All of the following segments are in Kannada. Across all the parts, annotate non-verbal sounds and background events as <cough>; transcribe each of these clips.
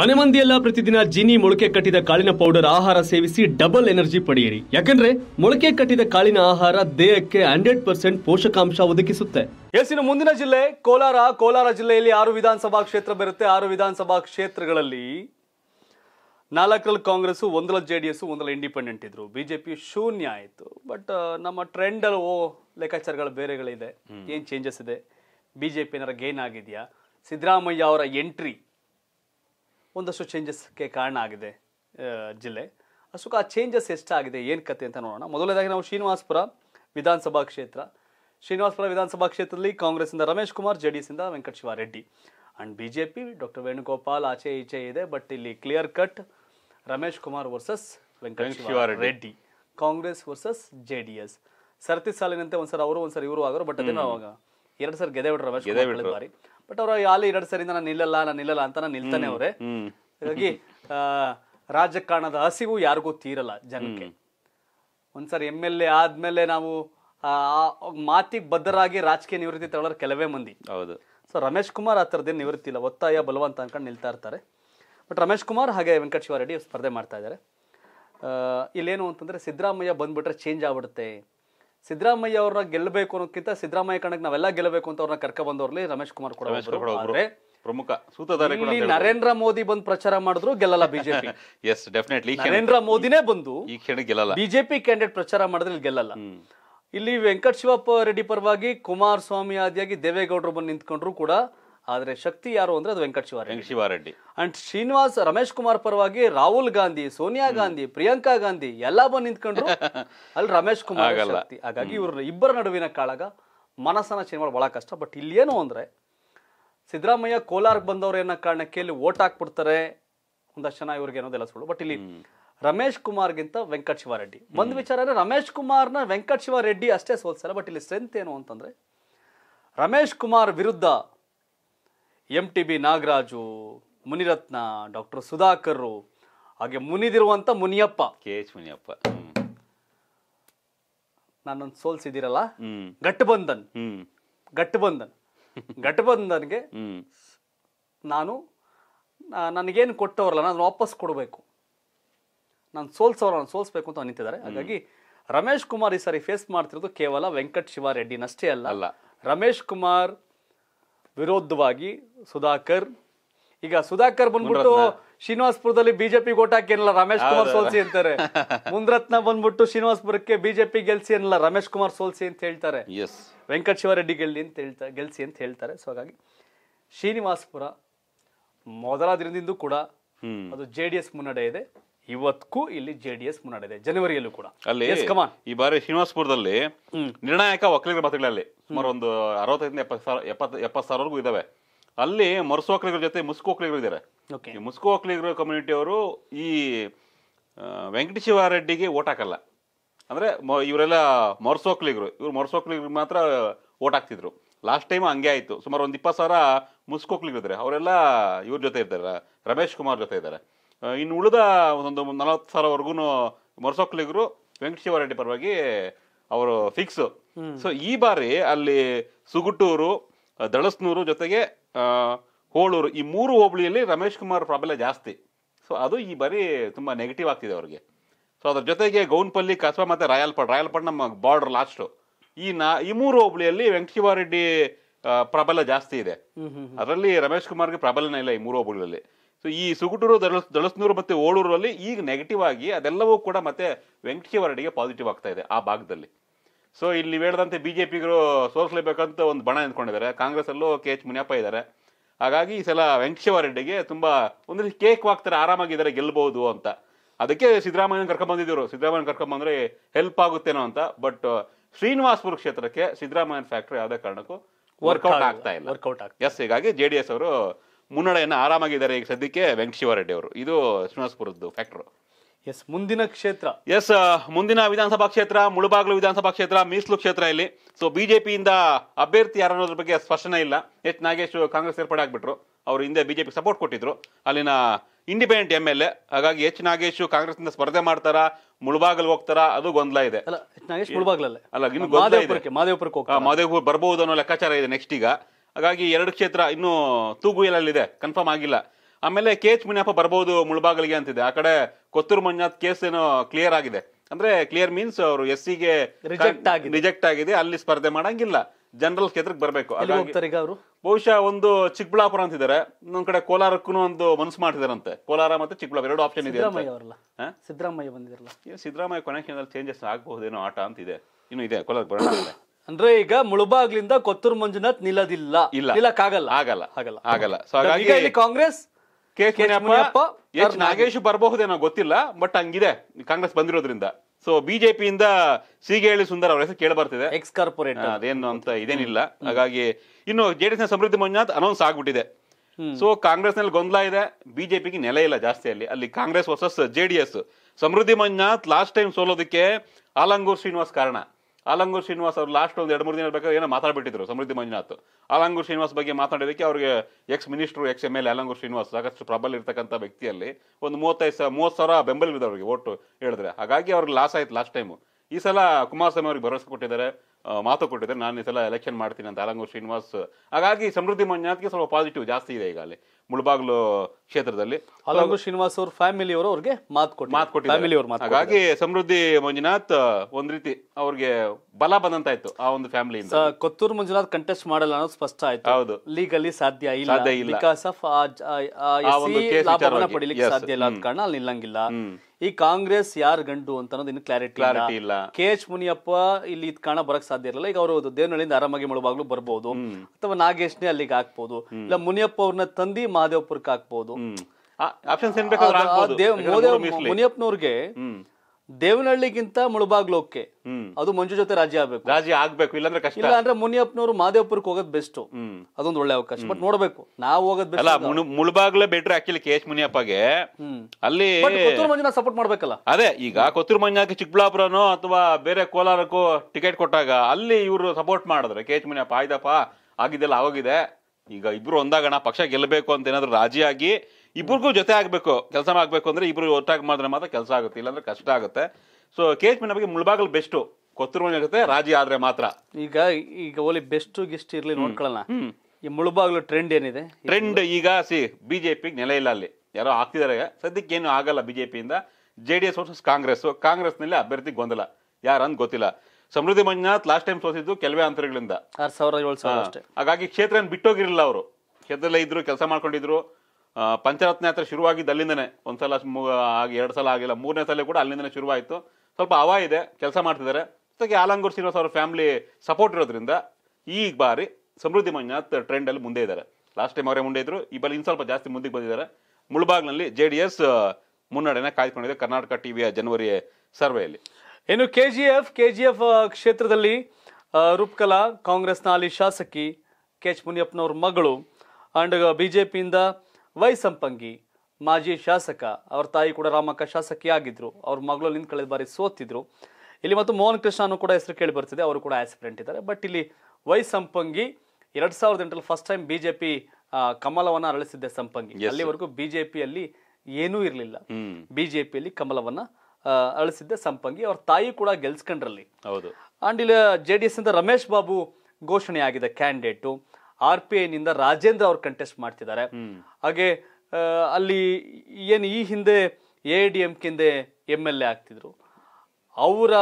ಮನೆ ಮಂದಿಯೆಲ್ಲ ಪ್ರತಿದಿನ ಜಿನಿ ಮೊಳಕೆ ಕಟ್ಟಿದ ಕಾಳಿನ ಪೌಡರ್ ಆಹಾರ ಸೇವಿಸಿ ಡಬಲ್ ಎನರ್ಜಿ ಪಡೆಯಿರಿ ಯಾಕಂದ್ರೆ ಮೊಳಕೆ ಕಟ್ಟಿದ ಕಾಳಿನ ಆಹಾರ ದೇಹಕ್ಕೆ ಹಂಡ್ರೆಡ್ ಪರ್ಸೆಂಟ್ ಪೋಷಕಾಂಶ ಒದಗಿಸುತ್ತೆ ಎಸ್ ಮುಂದಿನ ಜಿಲ್ಲೆ ಕೋಲಾರ ಕೋಲಾರ ಜಿಲ್ಲೆಯಲ್ಲಿ ಆರು ವಿಧಾನಸಭಾ ಕ್ಷೇತ್ರ ಬರುತ್ತೆ ಆರು ವಿಧಾನಸಭಾ ಕ್ಷೇತ್ರಗಳಲ್ಲಿ ನಾಲ್ಕರಲ್ಲಿ ಕಾಂಗ್ರೆಸ್ ಒಂದಲ ಜೆ ಡಿ ಎಸ್ ಇಂಡಿಪೆಂಡೆಂಟ್ ಇದ್ರು ಬಿಜೆಪಿ ಶೂನ್ಯ ಆಯಿತು ಬಟ್ ನಮ್ಮ ಟ್ರೆಂಡಲ್ಲಿ ಓ ಲೆಕ್ಕಾಚಾರಗಳು ಬೇರೆಗಳಿದೆ ಏನು ಚೇಂಜಸ್ ಇದೆ ಬಿಜೆಪಿ ಏನಾರ ಗೇನ್ ಆಗಿದೆಯಾ ಸಿದ್ದರಾಮಯ್ಯ ಅವರ ಎಂಟ್ರಿ ಒಂದಷ್ಟು ಚೇಂಜಸ್ಗೆ ಕಾರಣ ಆಗಿದೆ ಜಿಲ್ಲೆ ಅಷ್ಟಕ್ಕೆ ಆ ಚೇಂಜಸ್ ಎಷ್ಟಾಗಿದೆ ಏನು ಕತೆ ಅಂತ ನೋಡೋಣ ಮೊದಲನೇದಾಗಿ ನಾವು ಶ್ರೀನಿವಾಸಪುರ ವಿಧಾನಸಭಾ ಕ್ಷೇತ್ರ ಶ್ರೀನಿವಾಸಪುರ ವಿಧಾನಸಭಾ ಕ್ಷೇತ್ರದಲ್ಲಿ ಕಾಂಗ್ರೆಸ್ಸಿಂದ ರಮೇಶ್ ಕುಮಾರ್ ಜೆ ಡಿ ಎಸ್ಸಿಂದ Venkata Shivareddy and B J P doctor Venugopal ಆಚೆ ಈಚೆ ಇದೆ ಬಟ್ ಇಲ್ಲಿ clear cut Ramesh Kumar versus Venkata Reddy Congress versus J D S ಸರತಿ ಸಾಲಿನಂತೆ ಒಂದ್ಸರ್ ಅವರು ಒಂದ್ಸರಿ ಇವರು ಆಗೋರು ಬಟ್ ಅದೇನೋ ಅವಾಗ ಎರಡು ಸರ್ ಗೆದೆ ರಮೇಶ್ ಕುಮಾರ್ ಬಾರಿ ಬಟ್ ಅವ್ರು ಅಲ್ಲಿ ಎರಡು ಸರಿಂದ ನಾನು ನಿಲ್ಲಲ್ಲ ನಾನು ನಿಲ್ಲಲ್ಲ ಅಂತ ನಾನು ನಿಲ್ತಾನೆ ಅವರೇ ಹಾಗಾಗಿ ರಾಜಕಾರಣದ ಹಸಿವು ಯಾರಿಗೂ ತೀರಲ್ಲ ಜನಕ್ಕೆ ಒಂದ್ಸರಿ ಎಮ್ ಎಲ್ ಎ ಆದ್ಮೇಲೆ ನಾವು ಮಾತಿಗೆ ಬದ್ಧರಾಗಿ ರಾಜಕೀಯ ನಿವೃತ್ತಿ ತಗೊಳ್ಳೋರು ಕೆಲವೇ ಮಂದಿ ಹೌದು ಸೊ ರಮೇಶ್ ಕುಮಾರ್ ಆ ಥರದ್ದೇನು ನಿವೃತ್ತಿ ಇಲ್ಲ ಒತ್ತಾಯ ಬಲವಂತ ಅನ್ಕೊಂಡು ನಿಲ್ತಾ ಇರ್ತಾರೆ ಬಟ್ ರಮೇಶ್ ಕುಮಾರ್ ಹಾಗೆ ವೆಂಕಟ ಶಿವರೆಡ್ಡಿ ಸ್ಪರ್ಧೆ ಮಾಡ್ತಾ ಇದ್ದಾರೆ ಇಲ್ಲೇನು ಅಂತಂದರೆ ಸಿದ್ದರಾಮಯ್ಯ ಬಂದ್ಬಿಟ್ರೆ ಚೇಂಜ್ ಆಗ್ಬಿಡುತ್ತೆ ಸಿದ್ದರಾಮಯ್ಯ ಅವ್ರನ್ನ ಗೆಲ್ಲಬೇಕು ಅನ್ನೋಕ್ಕಿಂತ ಸಿದ್ದರಾಮಯ್ಯ ಕಣಕ್ಕೆ ನಾವೆಲ್ಲ ಗೆಲ್ಲಬೇಕು ಅಂತ ಅವ್ರನ್ನ ಕರ್ಕ ಬಂದವ್ರಲ್ಲಿ ರಮೇಶ್ ಕುಮಾರ್ ಕೂಡ ಪ್ರಮುಖ ಸೂತ್ರಧಾರಿ ಇಲ್ಲಿ ನರೇಂದ್ರ ಮೋದಿ ಬಂದು ಪ್ರಚಾರ ಮಾಡಿದ್ರು ಗೆಲ್ಲಲ್ಲ ಬಿಜೆಪಿ ಎಸ್ <laughs> ಡೆಫಿನೆಟ್ಲಿ ನರೇಂದ್ರ ಮೋದಿನೇ ಬಂದು ಈ ಕ್ಷಣ ಗೆಲ್ಲಲ್ಲ ಬಿಜೆಪಿ ಕ್ಯಾಂಡಿಡೇಟ್ ಪ್ರಚಾರ ಮಾಡಿದ್ರೆ ಇಲ್ಲಿ ಗೆಲ್ಲಲ್ಲ ಇಲ್ಲಿ ವೆಂಕಟ ಶಿವಪ್ಪ ರೆಡ್ಡಿ ಪರವಾಗಿ ಕುಮಾರಸ್ವಾಮಿ ಆದಿಯಾಗಿ ದೇವೇಗೌಡರು ಬಂದು ನಿಂತ್ಕೊಂಡ್ರು ಕೂಡ ಆದರೆ ಶಕ್ತಿ ಯಾರು ಅಂದ್ರೆ ಅದು ವೆಂಕಟ ಶಿವಾರೆಡ್ಡಿ ಶಿವಾರೆಡ್ಡಿ ಅಂಡ್ ಶ್ರೀನಿವಾಸ್ ರಮೇಶ್ ಕುಮಾರ್ ಪರವಾಗಿ ರಾಹುಲ್ ಗಾಂಧಿ ಸೋನಿಯಾ ಗಾಂಧಿ ಪ್ರಿಯಾಂಕಾ ಗಾಂಧಿ ಎಲ್ಲ ಬಂದು ನಿಂತ್ಕೊಂಡ್ರು <laughs> ಅಲ್ಲಿ ರಮೇಶ್ ಕುಮಾರ್ ಶಕ್ತಿ ಹಾಗಾಗಿ ಇವ್ರ ಇಬ್ಬರ ನಡುವಿನ ಕಾಳಗ ಮನಸ್ಸನ್ನ ಚೇಂಜ್ ಮಾಡಿ ಬಹಳ ಕಷ್ಟ ಬಟ್ ಇಲ್ಲಿ ಏನು ಅಂದ್ರೆ ಸಿದ್ದರಾಮಯ್ಯ ಕೋಲಾರ್ಗೆ ಬಂದವರು ಏನೋ ಕಾರಣಕ್ಕೆ ಇಲ್ಲಿ ಓಟ್ ಹಾಕ್ಬಿಡ್ತಾರೆ ಒಂದಷ್ಟು ಜನ ಇವ್ರಿಗೆ ಏನೋದೆಲ್ಲ ಸುಳ್ಳು ಬಟ್ ಇಲ್ಲಿ ರಮೇಶ್ ಕುಮಾರ್ಗಿಂತ ವೆಂಕಟ ಶಿವಾರೆಡ್ಡಿ ಒಂದ್ ವಿಚಾರ ಅಂದ್ರೆ ರಮೇಶ್ ಕುಮಾರ್ನ ವೆಂಕಟ ಶಿವಾರೆಡ್ಡಿ ಅಷ್ಟೇ ಸೋಲ್ಸಲ್ಲ ಬಟ್ ಇಲ್ಲಿ ಸ್ಟ್ರೆಂತ್ ಏನು ಅಂತಂದ್ರೆ ರಮೇಶ್ ಕುಮಾರ್ ವಿರುದ್ಧ M T B Nagaraju Muniratna doctor Sudhakar ಹಾಗೆ ಮುನಿದಿರುವಂಥ ಮುನಿಯಪ್ಪ ಕೆ ಎಚ್ ಮುನಿಯಪ್ಪ ನಾನೊಂದು ಸೋಲ್ಸಿದ್ದೀರಲ್ಲ ಘಟ್ಬಂಧನ್ ಗಟ್ಟಬಂಧನ್ ಗಟ್ಟಬಂಧನ್ಗೆ <laughs> ನಾನು ನನಗೇನು ಕೊಟ್ಟವರಲ್ಲ ನಾನು ವಾಪಸ್ ಕೊಡಬೇಕು ನಾನು ಸೋಲ್ಸೋರು ನಾನು ಸೋಲ್ಸ್ಬೇಕು ಅಂತ ನಿಂತಿದ್ದಾರೆ ಹಾಗಾಗಿ ರಮೇಶ್ ಕುಮಾರ್ ಈ ಸಾರಿ ಫೇಸ್ ಮಾಡ್ತಿರೋದು ಕೇವಲ ವೆಂಕಟ್ ಶಿವಾರೆಡ್ಡಿನಷ್ಟೇ ಅಲ್ಲ ಅಲ್ಲ ರಮೇಶ್ ಕುಮಾರ್ ವಿರೋಧವಾಗಿ ಸುಧಾಕರ್ ಈಗ ಸುಧಾಕರ್ ಬಂದ್ಬಿಟ್ಟು ಶ್ರೀನಿವಾಸ್ಪುರದಲ್ಲಿ ಬಿಜೆಪಿ ಓಟ್ ಏನಿಲ್ಲ ರಮೇಶ್ ಕುಮಾರ್ ಸೋಲ್ಸಿ ಅಂತಾರೆ <laughs> ಮುಂದ್ರತ್ನ ಬಂದ್ಬಿಟ್ಟು ಶ್ರೀನಿವಾಸ್ಪುರಕ್ಕೆ ಬಿಜೆಪಿ ಗೆಲ್ಸಿ ಅನ್ನಲ್ಲ ರಮೇಶ್ ಕುಮಾರ್ ಸೋಲ್ಸಿ ಅಂತ ಹೇಳ್ತಾರೆ ವೆಂಕಟ ಶಿವರೆಡ್ಡಿ ಗೆಲ್ಲಿ ಅಂತ ಹೇಳ್ತಾರೆ ಗೆಲ್ಸಿ ಅಂತ ಹೇಳ್ತಾರೆ ಸೊ ಹಾಗಾಗಿ ಶ್ರೀನಿವಾಸ್ಪುರ ದಿನದಿಂದ ಕೂಡ ಅದು ಜೆ ಡಿ ಎಸ್ ಮುನ್ನಡೆ ಇದೆ ಇವತ್ತಿಗೂ ಇಲ್ಲಿ ಜೆ ಡಿ ಎಸ್ ಮುನ್ನಡೆದಿದೆ ಜನವರಿಯಲ್ಲೂ ಕೂಡ ಅಲ್ಲಿ ಈ ಬಾರಿ ಶ್ರೀನಿವಾಸಪುರದಲ್ಲಿ ನಿರ್ಣಾಯಕ ಒಕ್ಕಲಿಗರ ಮತಗಳಲ್ಲಿ ಸುಮಾರು ಒಂದು ಅರವತ್ತೈದರಿಂದ ಎಪ್ಪತ್ತು ಸಾವಿರ ಎಪ್ಪತ್ತು ಎಪ್ಪತ್ತು ಅಲ್ಲಿ ಮರುಸು ಒಕ್ಕಲಿಗರ ಜೊತೆ ಮುಸ್ಕು ಒಕ್ಕಲಿಗರು ಇದ್ದಾರೆ ಈ ಮುಸ್ಕು ಒಕ್ಕಲಿಗರ ಕಮ್ಯುನಿಟಿ ಅವರು ಈ ವೆಂಕಟೇಶ್ವರ ಶಿವಾರೆಡ್ಡಿಗೆ ಓಟ್ ಹಾಕಲ್ಲ ಅಂದ್ರೆ ಇವರೆಲ್ಲ ಮರುಸು ಒಕ್ಕಲಿಗರು ಇವ್ರು ಮರುಸು ಒಕ್ಕಲಿಗರು ಮಾತ್ರ ಓಟ್ ಹಾಕ್ತಿದ್ರು ಲಾಸ್ಟ್ ಟೈಮ್ ಹಂಗೆ ಆಯಿತು ಸುಮಾರು ಒಂದು ಇಪ್ಪತ್ತು ಸಾವಿರ ಮುಸ್ಕೋಕ್ಲಿಗಿದ್ದಾರೆ ಅವರೆಲ್ಲ ಇವ್ರ ಜೊತೆ ಇದ್ದಾರೆ ರಮೇಶ್ ಕುಮಾರ್ ಜೊತೆ ಇದ್ದಾರೆ ಇನ್ನು ಉಳಿದ ಒಂದೊಂದು ನಲವತ್ತು ಸಾವಿರವರೆಗೂ ಮರ್ಸೋಕ್ಲಿಗರು ವೆಂಕಟೇಶ್ವರ ಪರವಾಗಿ ಅವರು ಫಿಕ್ಸ್ ಸೊ ಈ ಬಾರಿ ಅಲ್ಲಿ ಸುಗುಟೂರು ದಳಸ್ನೂರು ಜೊತೆಗೆ ಹೋಳೂರು ಈ ಮೂರು ಹೋಬಳಿಯಲ್ಲಿ ರಮೇಶ್ ಕುಮಾರ್ ಪ್ರಾಬಲ್ಯ ಜಾಸ್ತಿ ಸೊ ಅದು ಈ ಬಾರಿ ತುಂಬ ನೆಗೆಟಿವ್ ಆಗ್ತಿದೆ ಅವ್ರಿಗೆ ಸೊ ಅದ್ರ ಜೊತೆಗೆ ಗೌನ್ಪಲ್ಲಿ ಕಸಬಾ ಮತ್ತು ರಾಯಲ್ಪಾಡ್ ರಾಯಲ್ಪಾಡ್ ನಮ್ಮ ಬಾರ್ಡರ್ ಲಾಸ್ಟು ಈ ನಾ ಈ ಮೂರು ಹೋಬಳಿಯಲ್ಲಿ ವೆಂಕಟೇಶ್ವರ ರೆಡ್ಡಿ ಪ್ರಾಬಲ್ಯ ಜಾಸ್ತಿ ಇದೆ ಅದರಲ್ಲಿ ರಮೇಶ್ ಕುಮಾರ್ಗೆ ಪ್ರಾಬಲ್ಯನೇ ಇಲ್ಲ ಈ ಮೂರು ಹೋಬಳಿಗಳಲ್ಲಿ ಸೊ ಈ ಸುಗುಟೂರು ದಳಸ್ ದಳಸ್ನೂರು ಮತ್ತೆ ಓಳೂರಲ್ಲಿ ಈಗ ನೆಗೆಟಿವ್ ಆಗಿ ಅದೆಲ್ಲವೂ ಕೂಡ ಮತ್ತೆ ವರಡಿಗೆ ಪಾಸಿಟಿವ್ ಆಗ್ತಾ ಇದೆ ಆ ಭಾಗದಲ್ಲಿ ಸೊ ಇಲ್ಲಿ ಹೇಳದಂತೆ ಬಿಜೆಪಿಗರು ಸೋಲಿಸಲೇಬೇಕಂತ ಒಂದು ಬಣ ಎಂದ್ಕೊಂಡಿದ್ದಾರೆ ಕಾಂಗ್ರೆಸ್ ಅಲ್ಲೂ ಕೆ ಎಚ್ ಮುನಿಯಪ್ಪ ಇದ್ದಾರೆ ಹಾಗಾಗಿ ಈ ಸಲ ವೆಂಕಟೇಶ್ವರ ರೆಡ್ಡಿಗೆ ತುಂಬಾ ಒಂದು ಕೇಕ್ ಕೇಕ್ ವಾಗ್ತಾರೆ ಆರಾಮಾಗಿದ್ದಾರೆ ಗೆಲ್ಲಬಹುದು ಅಂತ ಅದಕ್ಕೆ ಸಿದ್ದರಾಮಯ್ಯ ಕರ್ಕೊಂಡ್ ಬಂದಿದ್ರು ಸಿದ್ದರಾಮಯ್ಯ ಕರ್ಕೊಂಡ್ ಬಂದ್ರೆ ಹೆಲ್ಪ್ ಆಗುತ್ತೇನೋ ಅಂತ ಬಟ್ ಶ್ರೀನಿವಾಸ್ಪುರ ಕ್ಷೇತ್ರಕ್ಕೆ ಸಿದ್ದರಾಮಯ್ಯ ಫ್ಯಾಕ್ಟ್ರಿ ಯಾವುದೇ ಕಾರಣಕ್ಕೂ ವರ್ಕೌಟ್ ಆಗ್ತಾ ಇಲ್ಲ ವರ್ಕೌಟ್ ಎಸ್ ಹೀಗಾಗಿ ಜೆ ಡಿ ಎಸ್ ಅವರು ಮುನ್ನಡೆಯನ್ನು ಆರಾಮಾಗಿದ್ದಾರೆ ಈಗ ಸದ್ಯಕ್ಕೆ ವೆಂಕಟಶಿವರೆಡ್ಡಿ ಅವರು ಇದು ಶ್ರೀನಿವಾಸಪುರದ್ದು ಫ್ಯಾಕ್ಟರ್ ಎಸ್ ಮುಂದಿನ ಕ್ಷೇತ್ರ ಎಸ್ ಮುಂದಿನ ವಿಧಾನಸಭಾ ಕ್ಷೇತ್ರ ಮುಳುಬಾಗ್ಲು ವಿಧಾನಸಭಾ ಕ್ಷೇತ್ರ ಮೀಸಲು ಕ್ಷೇತ್ರ ಇಲ್ಲಿ ಸೊ ಬಿಜೆಪಿಯಿಂದ ಅಭ್ಯರ್ಥಿ ಯಾರು ಬಗ್ಗೆ ಸ್ಪಷ್ಟನೆ ಇಲ್ಲ ಎಚ್ ನಾಗೇಶ್ ಕಾಂಗ್ರೆಸ್ ಸೇರ್ಪಡೆ ಆಗ್ಬಿಟ್ರು ಅವರು ಹಿಂದೆ ಬಿಜೆಪಿ ಸಪೋರ್ಟ್ ಕೊಟ್ಟಿದ್ರು ಅಲ್ಲಿನ ಇಂಡಿಪೆಂಡೆಂಟ್ ಎಮ್ ಎಲ್ ಎ ಹಾಗಾಗಿ ಎಚ್ ನಾಗೇಶ್ ಕಾಂಗ್ರೆಸ್ ಇಂದ ಸ್ಪರ್ಧೆ ಮಾಡ್ತಾರ ಮುಳುಬಾಗಲ್ ಹೋಗ್ತಾರಾ ಅದು ಗೊಂದಲ ಇದೆ ಅಲ್ಲ ಇನ್ನು ಹೋಗ್ತಾರೆ ಅನ್ನೋ ಲೆಕ್ಕಾಚಾರ ಇದೆ ನೆಕ್ಸ್ಟ್ ಈಗ ಹಾಗಾಗಿ ಎರಡು ಕ್ಷೇತ್ರ ಇನ್ನೂ ತೂಗುಯಲಲ್ಲಿದೆ ಕನ್ಫರ್ಮ್ ಆಗಿಲ್ಲ ಆಮೇಲೆ ಕೆ ಎಚ್ ಮುನಿಯಪ್ಪ ಬರ್ಬೋದು ಮುಳಬಾಗಲಿಗೆ ಅಂತಿದೆ ಆ ಕಡೆ ಕೊತ್ತೂರು ಮಂಜುನಾಥ್ ಕೇಸ್ ಏನೋ ಕ್ಲಿಯರ್ ಆಗಿದೆ ಅಂದ್ರೆ ಕ್ಲಿಯರ್ ಮೀನ್ಸ್ ಅವರು ಎಸ್ ಸಿಗೆ ರಿಜೆಕ್ಟ್ ಆಗಿದೆ ಅಲ್ಲಿ ಸ್ಪರ್ಧೆ ಮಾಡಂಗಿಲ್ಲ ಜನರಲ್ ಕ್ಷೇತ್ರಕ್ಕೆ ಬರಬೇಕು ಅವರು ಬಹುಶಃ ಒಂದು ಚಿಕ್ಕಬಳ್ಳಾಪುರ ಅಂತಿದ್ದಾರೆ ಇನ್ನೊಂದ್ ಕಡೆ ಕೋಲಾರಕ್ಕೂ ಒಂದು ಮನಸ್ಸು ಮಾಡ್ತಿದಾರಂತೆ ಕೋಲಾರ ಮತ್ತೆ ಚಿಕ್ಕಬಳ್ಳಾಪುರ ಎರಡು ಆಪ್ಷನ್ ಇದೆ ಸಿದ್ದರಾಮಯ್ಯ ಬಂದಿರಲ್ಲ ಸಿದ್ದರಾಮಯ್ಯ ಕೊನೆಕ್ಷನ್ ಚೇಂಜಸ್ ಆಗಬಹುದೇನೋ ಆಟ ಅಂತಿದೆ ಇನ್ನು ಇದೆ ಕೋಲಾರ ಅಂದ್ರೆ ಈಗ ಮುಳುಬಾಗ್ಲಿಂದ ಕೊತ್ತೂರು ಮಂಜುನಾಥ್ ನಿಲ್ಲದಿಲ್ಲ ಇಲ್ಲ. ನಿಲ್ಲಕ್ಕಾಗಲ್ಲ ಆಗಲ್ಲ ಆಗಲ್ಲ ಆಗಲ್ಲ ಸೊ ಹಾಗಾಗಿ Congress K H H Nagesh ಬರಬಹುದೇನೋ ಗೊತ್ತಿಲ್ಲ ಬಟ್ ಹಂಗಿದೆ ಕಾಂಗ್ರೆಸ್ ಬಂದಿರೋದ್ರಿಂದ ಸೊ ಬಿಜೆಪಿಯಿಂದ ಹೇಳಿ ಸುಂದರ್ ಅವ್ರ ಹೆಸರು ಕೇಳಿ ಬರ್ತಿದೆ ಎಕ್ಸ್ ಕಾರ್ಪೊರೇಟ್ ಅದೇನು ಅಂತ ಇದೇನಿಲ್ಲ ಹಾಗಾಗಿ ಇನ್ನು ಜೆಡಿಎಸ್ ನ ಸಮೃದ್ಧಿ ಮಂಜುನಾಥ್ ಅನೌನ್ಸ್ ಆಗ್ಬಿಟ್ಟಿದೆ ಸೊ ಕಾಂಗ್ರೆಸ್ ನಲ್ಲಿ ಗೊಂದಲ ಇದೆ ಬಿಜೆಪಿಗೆ ನೆಲೆ ಇಲ್ಲ ಜಾಸ್ತಿ ಅಲ್ಲಿ ಅಲ್ಲಿ Congress versus JDS Samruddhi Manjunath last time ಸೋಲೋದಕ್ಕೆ ಆಲಂಗೂರ್ ಶ್ರೀನಿವಾಸ್ ಕಾರಣ ಆಲಂಗೂರ್ ಶ್ರೀನಿವಾಸ್ ಅವ್ರು ಲಾಸ್ಟ್ ಒಂದು ಎರಡು ಮೂರು ದಿನ ಬೇಕಾದ್ರೆ ಏನೋ ಮಾತಾಡ್ಬಿಟ್ಟಿದ್ರು ಸಮೃದ್ಧಿ ಮಂಜುನಾಥ್ ಆಲಂಗೂರ್ ಶ್ರೀನಿವಾಸ್ ಬಗ್ಗೆ ಮಾತಾಡೋದಕ್ಕೆ ಅವರಿಗೆ ex minister ex M L Alangur Srinivas ಸಾಕಷ್ಟು ಪ್ರಬಲ ಇರ್ತಕ್ಕಂಥ ವ್ಯಕ್ತಿಯಲ್ಲಿ ಒಂದು ಮೂವತ್ತೈದು ಸಾವಿರ ಮೂವತ್ತು ಸಾವಿರ ಬೆಂಬಲವಿದೆ ಅವ್ರಿಗೆ ಓಟು ಹೇಳಿದ್ರೆ ಹಾಗಾಗಿ ಅವ್ರಿಗೆ ಲಾಸ್ ಆಯ್ತು ಲಾಸ್ಟ್ ಟೈಮು ಈ ಸಲ ಕುಮಾರಸ್ವಾಮಿ ಅವ್ರಿಗೆ ಭರವಸೆ ಕೊಟ್ಟಿದ್ದಾರೆ ಮಾತು ಕೊಟ್ಟಿದ್ದಾರೆ ನಾನು ಈ ಸಲ ಎಲೆಕ್ಷನ್ ಮಾಡ್ತೀನಿ ಅಂತ ಆಲಂಗೂರ್ ಶ್ರೀನಿವಾಸ್ ಹಾಗಾಗಿ ಸಮೃದ್ಧಿ ಮಂಜುನಾಥ್ಗೆ ಸ್ವಲ್ಪ ಪಾಸಿಟಿವ್ ಜಾಸ್ತಿ ಇದೆ ಈಗ ಅಲ್ಲಿ ಮುಳಬಾಗ್ಲು ಕ್ಷೇತ್ರದಲ್ಲಿ ಹಲವು ಶ್ರೀನಿವಾಸ್ ಅವ್ರ ಫ್ಯಾಮಿಲಿ ಅವರು ಅವ್ರಿಗೆ ಮಾತು ಕೊಟ್ಟು ಮಾತು ಕೊಟ್ಟು ಫ್ಯಾಮಿಲಿ ಅವ್ರ ಮಾತು ಹಾಗಾಗಿ ಸಮೃದ್ಧಿ ಮಂಜುನಾಥ್ ಒಂದ್ ರೀತಿ ಅವ್ರಿಗೆ ಬಲ ಬಂದಂತಾಯ್ತು ಆ ಒಂದು ಫ್ಯಾಮಿಲಿ ಕೊತ್ತೂರು ಮಂಜುನಾಥ್ ಕಂಟೆಸ್ಟ್ ಮಾಡಲ್ಲ ಅನ್ನೋದು ಸ್ಪಷ್ಟ ಆಯ್ತು ಹೌದು ಲೀಗಲಿ ಸಾಧ್ಯ ಇಲ್ಲ ಬಿಕಾಸ್ ಆಫ್ ಲಾಭವನ್ನ ಪಡಿಲಿಕ್ಕೆ ಸಾಧ್ಯ ಇಲ್ಲ ಕಾರಣ ಅಲ್ಲಿ ನಿಲ್ಲಂಗಿಲ್ಲ ಈ ಕಾಂಗ್ರೆಸ್ ಯಾರ್ ಗಂಡು ಅಂತ ಅನ್ನೋದು ಇನ್ನು ಕ್ಲಾರಿಟಿ ಇಲ್ಲ ಕೆ ಎಚ್ ಮುನಿಯಪ್ಪ ಇಲ್ಲಿ ಇದ್ ಕಾಣ ಬರಕ್ ಸಾಧ್ಯ ಇರಲ್ಲ ಈಗ ಅವರು ದೇವನಹಳ್ಳಿಯಿಂದ ಆರಾಮಾಗಿ ಮುಳುವಾಗ್ಲೂ ಬರ್ಬೋದು ಅಥವಾ ನಾಗೇಶ್ನೇ ಅಲ್ಲಿಗೆ ಹಾಕ್ಬೋದು ಇಲ್ಲ ಮುನಿಯಪ್ಪ ಅವ್ರನ್ನ ತಂದಿ ಮಹದೇವಪುರಕ್ಕೆ ಹಾಕ್ಬೋದು ಆಪ್ಷನ್ಸ್ ಮುನಿಯಪ್ಪನವ್ರಿಗೆ ದೇವನಹಳ್ಳಿಗಿಂತ ಮುಳಬಾಗ್ಲೋಕೆ ಅದು ಮಂಜು ಜೊತೆ ರಾಜಿ ಆಗ್ಬೇಕು ರಾಜಿ ಆಗ್ಬೇಕು ಇಲ್ಲಾಂದ್ರೆ ಕಷ್ಟ ಇಲ್ಲ ಅಂದ್ರೆ ಮುನಿಯಪ್ಪನವರು ಮಹದೇವಪುರಕ್ಕೆ ಹೋಗೋದ್ ಬೆಸ್ಟ್ ಅದೊಂದು ಒಳ್ಳೆ ಅವಕಾಶ ಬಟ್ ನೋಡ್ಬೇಕು ನಾವು ಹೋಗೋದ್ ಬೆಸ್ಟ್ ಮುಳಬಾಗ್ಲೇ ಬೆಟ್ರ್ ಆಕ್ಚುಲಿ ಕೆ ಎಚ್ ಮುನಿಯಪ್ಪಗೆ ಅಲ್ಲಿ ಕೊತ್ತೂರು ಮಂಜುನ ಸಪೋರ್ಟ್ ಮಾಡ್ಬೇಕಲ್ಲ ಅದೇ ಈಗ ಕೊತ್ತೂರು ಮಂಜುನಾಥ್ ಚಿಕ್ಕಬಳ್ಳಾಪುರನೋ ಅಥವಾ ಬೇರೆ ಕೋಲಾರಕ್ಕೂ ಟಿಕೆಟ್ ಕೊಟ್ಟಾಗ ಅಲ್ಲಿ ಇವರು ಸಪೋರ್ಟ್ ಮಾಡಿದ್ರೆ ಕೆ ಎಚ್ ಮುನಿಯಪ್ಪ ಆಯ್ದಪ್ಪ ಆಗಿದೆಲ್ಲ ಆಗೋಗಿದೆ ಈಗ ಇಬ್ರು ಒಂದಾಗಣ ಪಕ್ಷ ಗೆಲ್ಲಬೇಕು ಅಂತ ಏನಾದ್ರು ರಾಜಿಯಾಗಿ ಇಬ್ರಿಗೂ ಜೊತೆ ಆಗಬೇಕು ಕೆಲಸ ಆಗಬೇಕು ಅಂದ್ರೆ ಇಬ್ರು ಒಟ್ಟಾಗಿ ಮಾಡಿದ್ರೆ ಮಾತ್ರ ಕೆಲಸ ಆಗುತ್ತೆ ಇಲ್ಲಾಂದ್ರೆ ಕಷ್ಟ ಆಗುತ್ತೆ ಸೊ ಕೆ ಎಚ್ ನಮಗೆ ಮುಳಬಾಗಲ್ ಬೆಸ್ಟು ಕೊತ್ತೂರು ಇರುತ್ತೆ ರಾಜಿ ಆದರೆ ಮಾತ್ರ ಈಗ ಈಗ ಓಲಿ ಬೆಸ್ಟ್ ಗೆಸ್ಟ್ ಇರಲಿ ನೋಡ್ಕೊಳ್ಳಲ್ಲ ಈ ಮುಳುಬಾಗ್ಲು ಟ್ರೆಂಡ್ ಏನಿದೆ ಟ್ರೆಂಡ್ ಈಗ ಸಿ ಬಿಜೆಪಿಗೆ ನೆಲೆ ಇಲ್ಲ ಅಲ್ಲಿ ಯಾರೋ ಹಾಕ್ತಿದ್ದಾರೆ ಸದ್ಯಕ್ಕೆ ಏನು ಆಗಲ್ಲ ಬಿಜೆಪಿಯಿಂದ J D S versus Congress ಕಾಂಗ್ರೆಸ್ನಲ್ಲಿ ಅಭ್ಯರ್ಥಿ ಗೊಂದಲ ಯಾರು ಅಂತ ಗೊತ್ತಿಲ್ಲ ಸಮೃದ್ಧಿ ಮಂಜುನಾಥ್ ಲಾಸ್ಟ್ ಟೈಮ್ ಸೋತಿದ್ದು ಕೆಲವೇ ಅಂತರಗಳಿಂದ ಆರ್ ಸಾವಿರ ಏಳು ಸಾವಿರ ಅಷ್ಟೇ ಹಾಗಾಗಿ ಕ್ಷೇತ್ರ ಏನು ಬಿಟ್ಟೋಗಿರಲಿಲ್ಲ ಅವರು ಕ್ಷೇತ್ರದಲ್ಲೇ ಇದ್ರು ಕೆಲಸ ಮಾಡ್ಕೊಂಡಿದ್ರು ಪಂಚರತ್ನ ಯಾತ್ರೆ ಶುರುವಾಗಿದ್ದು ಅಲ್ಲಿಂದನೇ ಒಂದ್ಸಲ ಆಗಿ ಎರಡು ಸಲ ಆಗಿಲ್ಲ ಮೂರನೇ ಸಲ ಕೂಡ ಅಲ್ಲಿಂದನೇ ಶುರುವಾಯಿತು ಸ್ವಲ್ಪ ಅವ ಇದೆ ಕೆಲಸ ಮಾಡ್ತಿದ್ದಾರೆ ಜೊತೆಗೆ ಆಲಂಗೂರ್ ಶ್ರೀನಿವಾಸ ಅವರ ಫ್ಯಾಮಿಲಿ ಸಪೋರ್ಟ್ ಇರೋದ್ರಿಂದ ಈ ಬಾರಿ ಸಮೃದ್ಧಿ ಮಂಜುನಾಥ್ ಟ್ರೆಂಡಲ್ಲಿ ಮುಂದೆ ಇದ್ದಾರೆ ಲಾಸ್ಟ್ ಟೈಮ್ ಅವರೇ ಮುಂದೆ ಇದ್ರು ಈ ಬಾರಿ ಇನ್ನು ಸ್ವಲ್ಪ ಜಾಸ್ತಿ ಮುಂದಕ್ಕೆ ಬಂದಿದ್ದಾರೆ ಮುಳಬಾಗ್ನಲ್ಲಿ ಜೆ ಡಿ ಎಸ್ ಮುನ್ನಡೆನ ಕಾಯ್ದುಕೊಂಡಿದೆ ಕರ್ನಾಟಕ ಟಿವಿಯ ಜನವರಿ ಸರ್ವೆಯಲ್ಲಿ ಇನ್ನು K G F K G F ಕ್ಷೇತ್ರದಲ್ಲಿ ರೂಪ್ಕಲಾ ಕಾಂಗ್ರೆಸ್ನ ಅಲ್ಲಿ ಶಾಸಕಿ ಕೆ ಎಚ್ ಮುನಿಯಪ್ಪನವ್ರ ಮಗಳು ಅಂಡ್ ಬಿ ಜೆ ಪಿಯಿಂದ ವೈ ಸಂಪಂಗಿ ಮಾಜಿ ಶಾಸಕ ಅವ್ರ ತಾಯಿ ಕೂಡ ರಾಮಕ್ಕ ಶಾಸಕಿ ಆಗಿದ್ರು ಅವ್ರ ಮಗಳು ನಿಂತ್ ಕಳೆದ ಬಾರಿ ಸೋತಿದ್ರು ಇಲ್ಲಿ ಮತ್ತು ಮೋಹನ್ ಕೃಷ್ಣನು ಕೂಡ ಹೆಸರು ಕೇಳಿ ಬರ್ತಿದೆ ಅವರು ಕೂಡ ಆಸ್ಪಿರೆಂಟ್ ಇದ್ದಾರೆ ಬಟ್ ಇಲ್ಲಿ ವೈ ಸಂಪಂಗಿ ಎರಡ್ ಸಾವಿರದ ಎಂಟರಲ್ಲಿ ಫಸ್ಟ್ ಟೈಮ್ ಬಿಜೆಪಿ ಕಮಲವನ್ನ ಅರಳಿಸಿದ್ದೆ ಸಂಪಂಗಿ ಅಲ್ಲಿವರೆಗೂ ಬಿಜೆಪಿಯಲ್ಲಿ ಏನೂ ಇರಲಿಲ್ಲ ಬಿಜೆಪಿಯಲ್ಲಿ ಕಮಲವನ್ನ ಅಳಿಸಿದ್ದೆ ಸಂಪಂಗಿ ಅವ್ರ ತಾಯಿ ಕೂಡ ಗೆಲ್ಸ್ಕೊಂಡ್ರಲ್ಲಿ ಹೌದು ಅಂಡ್ ಇಲ್ಲಿ ಜೆ ಡಿ ಎಸ್ ಇಂದ ರಮೇಶ್ ಬಾಬು ಘೋಷಣೆ ಆಗಿದೆ ಕ್ಯಾಂಡಿಡೇಟು ಆರ್ ಪಿ ನಿಂದ ರಾಜೇಂದ್ರ ಅವ್ರು ಕಂಟೆಸ್ಟ್ ಮಾಡ್ತಿದ್ದಾರೆ ಹಾಗೆ ಅಲ್ಲಿ ಏನು ಈ ಹಿಂದೆ ಎ ಡಿ ಎಂ ಕಿಂದೆ ಎಮ್ ಎಲ್ ಎ ಆಗ್ತಿದ್ರು ಅವರ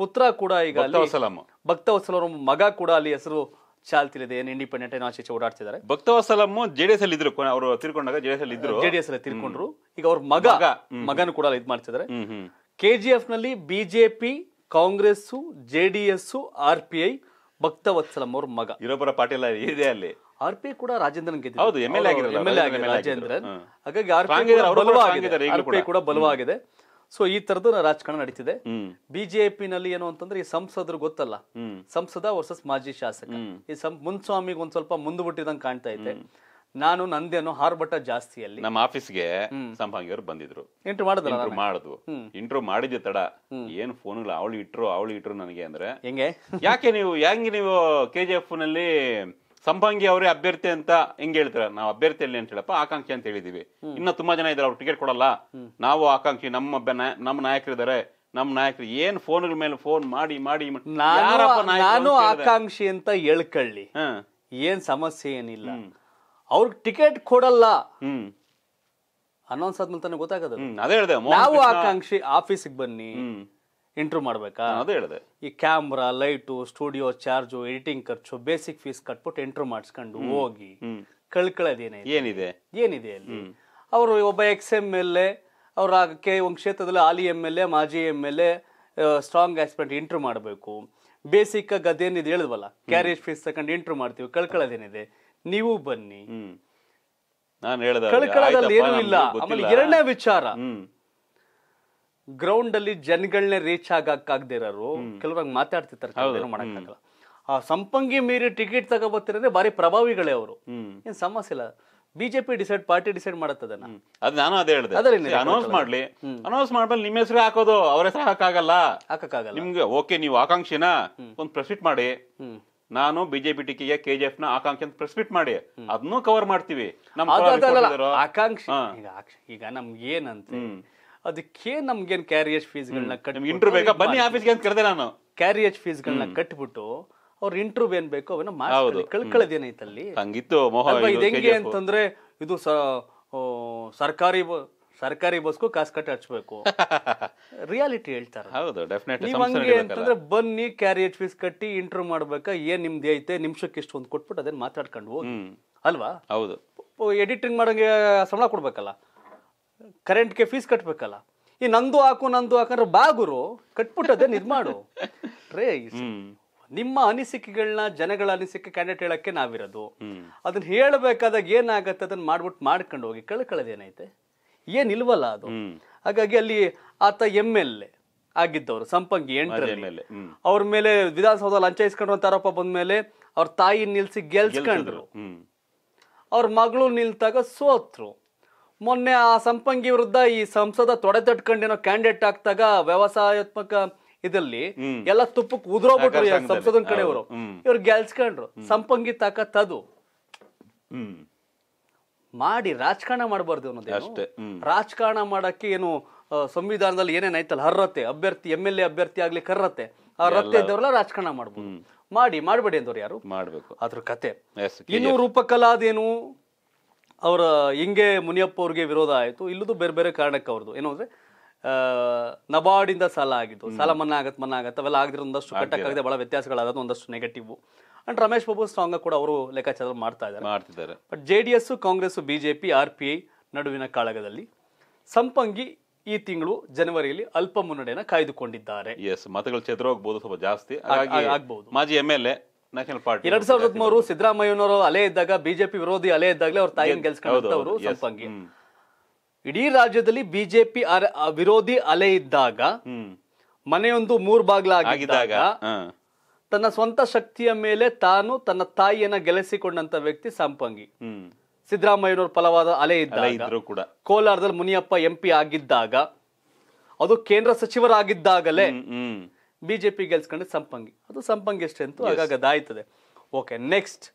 ಪುತ್ರ ಕೂಡ ಈಗ ಭಕ್ತ ಭಕ್ತವಸಲ ಮಗ ಕೂಡ ಅಲ್ಲಿ ಹೆಸರು ಚಾಲ್ತಿಲಿದೆ ಏನು ಇಂಡಿಪೆಂಡೆಂಟ್ ಏನು ಆಚೆ ಓಡಾಡ್ತಿದ್ದಾರೆ ಡಿ ಜೆಡಿಎಸ್ ಅಲ್ಲಿ ಇದ್ರು ಅವರು ತೀರ್ಕೊಂಡಾಗ ಜೆಡಿಎಸ್ ಅಲ್ಲಿ ಇದ್ರು ಜೆಡಿಎಸ್ ಅಲ್ಲಿ ತಿರ್ಕೊಂಡ್ರು ಈಗ ಅವ್ರ ಮಗ ಮಗನ ಕೂಡ ಇದ್ ಮಾಡ್ತಿದ್ದಾರೆ ಕೆಜಿಎಫ್ ನಲ್ಲಿ BJP Congress S R P I Bhaktavatsalam ಅವ್ರ ಮಗ ಇರೋಬರ ಪಾಟೀಲ್ ಇದೆ ಅಲ್ಲಿ ಆರ್ ಪಿ ಕೂಡ ರಾಜೇಂದ್ರನ್ ಗೆದ್ದಿದ್ದಾರೆ ಹೌದು M L A L A ಹಾಗಾಗಿ ಕೂಡ ಬಲವಾಗಿದೆ ಸೊ ಈ ತರದ್ದು ರಾಜಕಾರಣ ನಡೀತಿದೆ ಬಿಜೆಪಿ ನಲ್ಲಿ ಏನು ಅಂತಂದ್ರೆ ಈ ಸಂಸದರು ಗೊತ್ತಲ್ಲ ಸಂಸದ ವರ್ಸಸ್ ಮಾಜಿ ಶಾಸಕ ಈ ಮುನ್ಸ್ವಾಮಿಗೆ ಒಂದ್ ಸ್ವಲ್ಪ ಬಿಟ್ಟಿದಂಗೆ ಕಾಣ್ತಾ ಇದೆ ನಾನು ನಂದೇನೋ ಹಾರ್ಬಟ್ಟ ಅಲ್ಲಿ ನಮ್ಮ ಆಫೀಸ್ಗೆ ಅವರು ಬಂದಿದ್ರು ಇಂಟ್ರು ಮಾಡಿದ್ರು ಮಾಡುದು ಇಂಟ್ರು ಮಾಡಿದ್ದೆ ತಡ ಏನ್ ಫೋನ್ ಅವಳು ಇಟ್ರು ಅವಳು ಇಟ್ರು ನನಗೆ ಅಂದ್ರೆ ಹೆಂಗೆ ಯಾಕೆ ನೀವು ಹೆಂಗೆ ನೀವು ಕೆಜಿಎಫ್ ಎಫ್ ನಲ್ಲಿ ಸಂಭಂಗಿ ಅವರೇ ಅಭ್ಯರ್ಥಿ ಅಂತ ಹೆಂಗ್ ಹೇಳ್ತಾರೆ ನಾವು ಅಭ್ಯರ್ಥಿ ಅಲ್ಲಿ ಅಂತ ಹೇಳಪ್ಪ ಆಕಾಂಕ್ಷಿ ಅಂತ ಹೇಳಿದೀವಿ ಇನ್ನ ತುಂಬಾ ಜನ ಇದಾರೆ ಅವ್ರು ಟಿಕೆಟ್ ಕೊಡಲ್ಲ ನಾವು ಆಕಾಂಕ್ಷಿ ನಮ್ಮ ನಮ್ಮ ನಾಯಕರಿದ್ದಾರೆ ನಮ್ಮ ನಾಯಕರು ಏನ್ ಫೋನ್ಗಳ ಮೇಲೆ ಫೋನ್ ಮಾಡಿ ಮಾಡಿ ನಾನು ಆಕಾಂಕ್ಷಿ ಅಂತ ಹೇಳ್ಕೊಳ್ಳಿ ಏನ್ ಸಮಸ್ಯೆ ಏನಿಲ್ಲ ಅವ್ರಿಗೆ ಟಿಕೆಟ್ ಕೊಡಲ್ಲ ಅನೌನ್ಸ್ ಆದ್ಮೇಲೆ ತಾನೇ ಗೊತ್ತಾಗದ ನಾವು ಆಕಾಂಕ್ಷಿ ಆಫೀಸಿಗೆ ಬನ್ನಿ ಇಂಟ್ರೂ ಮಾಡಬೇಕಾ ಅದು ಹೇಳಿದೆ ಈ camera light studio charge editing ಖರ್ಚು ಬೇಸಿಕ್ ಫೀಸ್ ಕಟ್ಬಿಟ್ಟು ಇಂಟ್ರೂ ಮಾಡಿಸ್ಕೊಂಡು ಹೋಗಿ ಕಳ್ಕೊಳ್ಳೋದೇನೆ ಏನಿದೆ ಏನಿದೆ ಅಲ್ಲಿ ಅವರು ಒಬ್ಬ ಎಕ್ಸ್ ಎಮ್ ಎಲ್ ಎ ಅವ್ರ ಒಂದು ಕ್ಷೇತ್ರದಲ್ಲಿ ಆಲಿ ಎಮ್ ಎಲ್ ಎ ಮಾಜಿ M L A strong aspect intro ಮಾಡಬೇಕು ಬೇಸಿಕ್ ಆಗಿ ಅದೇನಿದೆ ಹೇಳಿದ್ವಲ್ಲ ಕ್ಯಾರೇಜ್ ಫೀಸ್ ತಗೊಂಡು ಇಂಟ್ರೂ ಮಾಡ್ತೀವಿ ಕಳ್ಕೊಳ್ಳೋದೇನಿದೆ ನೀವು ಬನ್ನಿ ನಾನು ಹೇಳಿದೆ ಕಳ್ಕೊಳ್ಳೋದಲ್ಲಿ ಏನೂ ಇಲ್ಲ ಎರಡನೇ ವಿಚಾರ ಗ್ರೌಂಡ್ ಅಲ್ಲಿ ಜನಗಳನ್ನೇ ರೀಚ್ ಆಗಕ್ಕಾಗದೆ ಇರೋರು ಕೆಲವ್ರಂಗ್ ಮಾತಾಡ್ತಿರ್ತಾರೆ ಮಾಡಕ್ಕಾಗಲ್ಲ ಆ ಸಂಪಂಗಿ ಮೀರಿ ಟಿಕೆಟ್ ತಗೋಬರ್ತಿರಂದ್ರೆ ಬಾರಿ ಪ್ರಭಾವಿಗಳೇ ಅವರು ಏನ್ ಸಮಸ್ಯೆ ಇಲ್ಲ ಬಿಜೆಪಿ ಡಿಸೈಡ್ ಪಾರ್ಟಿ ಡಿಸೈಡ್ ಮಾಡುತ್ತದ ಅದ್ ನಾನು ಅದೇ ಹೇಳಿದೆ ಅನೌನ್ಸ್ ಮಾಡ್ಲಿ ಅನೌನ್ಸ್ ಮಾಡ್ಬಲ್ ನಿಮ್ಮ ಹೆಸರು ಹಾಕೋದು ಅವ್ರ ಹೆಸರು ಹಾಕಾಗಲ್ಲ ಹಾಕಕ್ಕಾಗಲ್ಲ ನಿಮ್ಗೆ ಓಕೆ ನೀವು ಆಕಾಂಕ್ಷಿನ ಒಂದ್ ಪ್ರೆಸಿಟ್ ಮಾಡಿ ನಾನು ಬಿಜೆಪಿ ಟಿಕೆಗೆ ಕೆಜಿಎಫ್ ನ ಆಕಾಂಕ್ಷೆ ಅಂತ ಮಾಡಿ ಅದನ್ನು ಕವರ್ ಮಾಡ್ತೀವಿ ನಮ್ಮ ಆಕಾಂಕ್ಷಿ ಈಗ ನಮ್ಗೆ ಏನಂತ ಅದಕ್ಕೆ ನಮಗೇನ್ ಕ್ಯಾರಿಯೇಜ್ ಫೀಸ್ಗಳನ್ನ ಕಟ್ ಇಂಟ್ರೂ ಬೇಕಾ ಬನ್ನಿ ಆಫೀಸ್ಗೆ ಅಂತ ಕರೆದೆ ನಾನು ಕ್ಯಾರಿಯೇಜ್ ಫೀಸ್ಗಳನ್ನ ಕಟ್ಬಿಟ್ಟು ಅವ್ರ ಇಂಟ್ರೂವ್ ಏನ್ ಬೇಕು ಅವನ್ನ ಮಾಡಿ ಕಳ್ಕೊಳ್ಳೋದೇನೈತಲ್ಲಿ ಹಂಗಿತ್ತು ಇದು ಹೆಂಗೆ ಅಂತಂದ್ರೆ ಇದು ಸರ್ಕಾರಿ ಸರ್ಕಾರಿ ಬಸ್ಗೂ ಕಾಸು ಕಟ್ಟಿ ಹಚ್ಬೇಕು ರಿಯಾಲಿಟಿ <laughs> ಹೇಳ್ತಾರೆ ಹೌದು ನೀವು ಹಂಗೆ ಬನ್ನಿ ಕ್ಯಾರಿಯೇಜ್ ಫೀಸ್ ಕಟ್ಟಿ ಇಂಟ್ರೂ ಮಾಡ್ಬೇಕಾ ಏನ್ ನಿಮ್ದು ಐತೆ ನಿಮಿಷಕ್ಕೆ ಇಷ್ಟು ಒಂದು ಕೊಟ್ಬಿಟ್ಟು ಅದನ್ನ ಮಾತಾಡ್ಕೊಂಡು ಹೋಗಿ ಅಲ್ವಾ ಹೌದು ಎಡಿಟಿಂಗ್ ಮಾಡೋಂಗೆ ಸಂಬಳ ಕೊಡ್ಬೇಕಲ್ಲ ಕರೆಂಟ್ಗೆ ಫೀಸ್ ಕಟ್ಬೇಕಲ್ಲ ಈ ನಂದು ಹಾಕು ನಂದು ಹಾಕಂದ್ರೆ ಬಾಗುರು ಕಟ್ಬಿಟ್ಟದೆ ನಿರ್ಮಾಡು ರೇ ನಿಮ್ಮ ಅನಿಸಿಕೆಗಳನ್ನ ಜನಗಳ ಅನಿಸಿಕೆ ಕ್ಯಾಂಡಿಡೇಟ್ ಹೇಳಕ್ಕೆ ನಾವಿರೋದು ಅದನ್ನ ಹೇಳಬೇಕಾದಾಗ ಏನಾಗತ್ತೆ ಅದನ್ನ ಮಾಡ್ಬಿಟ್ಟು ಮಾಡ್ಕೊಂಡು ಹೋಗಿ ಏನ್ ಏನಿಲ್ವಲ್ಲ ಅದು ಹಾಗಾಗಿ ಅಲ್ಲಿ ಆತ ಎಮ್ ಎಲ್ ಎ ಆಗಿದ್ದವರು ಸಂಪಂಗಿ ಎಂಟರಲ್ಲಿ ಅವ್ರ ಮೇಲೆ ವಿಧಾನಸೌಧ ಲಂಚ ಇಸ್ಕೊಂಡ್ರು ಅಂತ ಆರೋಪ ಬಂದ್ಮೇಲೆ ಅವ್ರ ತಾಯಿ ನಿಲ್ಸಿ ಗೆಲ್ಸ್ಕೊಂಡ್ರು ಅವ್ರ ಮಗಳು ನಿಲ್ತಾಗ ಸೋತ್ರು ಮೊನ್ನೆ ಆ ಸಂಪಂಗಿ ವಿರುದ್ಧ ಈ ಸಂಸದ ತೊಡೆ ತಟ್ಕೊಂಡಿರೋ ಕ್ಯಾಂಡಿಡೇಟ್ ಆಗ್ತಾಗ ವ್ಯವಸಾಯಾತ್ಮಕ ಇದಲ್ಲಿ ಎಲ್ಲ ತುಪ್ಪಕ್ಕೆ ಉದುರೋಗ್ಬಿಟ್ರು ಸಂಸದನ್ ಕಡೆಯವರು ಇವ್ರು ಗೆಲ್ಸ್ಕೊಂಡ್ರು ಸಂಪಂಗಿ ಅದು ಮಾಡಿ ರಾಜಕಾರಣ ಮಾಡಬಾರ್ದು ಅನ್ನೋದು ರಾಜಕಾರಣ ಮಾಡಕ್ಕೆ ಏನು ಸಂವಿಧಾನದಲ್ಲಿ ಏನೇನು ಐತಲ್ಲ ಹರ್ರತೆ ಅಭ್ಯರ್ಥಿ ಎಂ ಎಲ್ ಎ ಅಭ್ಯರ್ಥಿ ಆಗ್ಲಿ ಕರ್ರತೆ ಆ ಇದ್ದವರೆಲ್ಲ ರಾಜಕಾರಣ ಮಾಡ್ಬೋದು ಮಾಡಿ ಮಾಡಬೇಡಿ ಅಂದವ್ರು ಯಾರು ಮಾಡ್ಬೇಕು ಅದ್ರ ಕತೆ ಇನ್ನು ರೂಪಕಲಾದೇನು ಅವರ ಹಿಂಗೆ ಮುನಿಯಪ್ಪ ಅವ್ರಿಗೆ ವಿರೋಧ ಆಯಿತು ಇಲ್ಲದು ಬೇರೆ ಬೇರೆ ಕಾರಣಕ್ಕೆ ಅವ್ರದ್ದು ಏನು ಅಂದರೆ ನಬಾರ್ಡಿಂದ ಸಾಲ ಆಗಿದ್ದು ಸಾಲ ಮನ್ನಾ ಆಗತ್ತೆ ಮನ್ನಾ ಆಗತ್ತೆ ಅವೆಲ್ಲ ಆಗದಿರೋ ಒಂದಷ್ಟು ಕಟ್ಟಕ್ಕಾಗದೆ ಭಾಳ ವ್ಯತ್ಯಾಸಗಳಾಗೋದು ಒಂದಷ್ಟು negative and Ramesh Babu strong ಕೂಡ ಅವರು ಲೆಕ್ಕಾಚಾರ ಮಾಡ್ತಾ ಇದ್ದಾರೆ ಮಾಡ್ತಿದ್ದಾರೆ but J D Congress BJP R P I ನಡುವಿನ ಕಾಳಗದಲ್ಲಿ ಸಂಪಂಗಿ ಈ ತಿಂಗಳು ಜನವರಿಯಲ್ಲಿ ಅಲ್ಪ ಮುನ್ನಡೆಯನ್ನು ಕಾಯ್ದುಕೊಂಡಿದ್ದಾರೆ ಎಸ್ ಮತಗಳು ಹೋಗ್ಬೋದು ಸ್ವಲ್ಪ ಜಾಸ್ತಿ ಆಗ್ಬಹುದು ಮಾಜಿ M L A national party ಎರಡ್ ಸಾವಿರದ ಹದಿಮೂರು ಸಿದ್ದರಾಮಯ್ಯನವರು ಅಲೆ ಇದ್ದಾಗ ಬಿಜೆಪಿ ವಿರೋಧಿ ಅಲೆ ಇದ್ದಾಗಲೇ ಅವ್ರ ತಾಯಿ ಗೆಲ್ಸ್ಕೊಂಡವರು ಸಂಪಂಗಿ ಇಡೀ ರಾಜ್ಯದಲ್ಲಿ ಬಿಜೆಪಿ ವಿರೋಧಿ ಅಲೆ ಇದ್ದಾಗ ಮನೆಯೊಂದು ಮೂರ್ ಬಾಗ್ಲಾಗಿದ್ದಾಗ ತನ್ನ ಸ್ವಂತ ಶಕ್ತಿಯ ಮೇಲೆ ತಾನು ತನ್ನ ತಾಯಿಯನ್ನ ಗೆಲ್ಲಿಸಿಕೊಂಡಂತ ವ್ಯಕ್ತಿ ಸಂಪಂಗಿ ಸಿದ್ದರಾಮಯ್ಯನವ್ರ ಫಲವಾದ ಅಲೆ ಇದ್ದಾಗ ಕೂಡ ಕೋಲಾರದಲ್ಲಿ ಮುನಿಯಪ್ಪ ಎಂ ಪಿ ಆಗಿದ್ದಾಗ ಅದು ಕೇಂದ್ರ ಸಚಿವರಾಗಿದ್ದಾಗಲೇ ಬಿ ಜೆ ಪಿ ಗೆಲ್ಸ್ಕೊಂಡು ಸಂಪಂಗಿ ಅದು ಸಂಪಂಗಿ ಎಷ್ಟು ಆಗಾಗ ದಾಯ್ತದೆ ಓಕೆ ನೆಕ್ಸ್ಟ್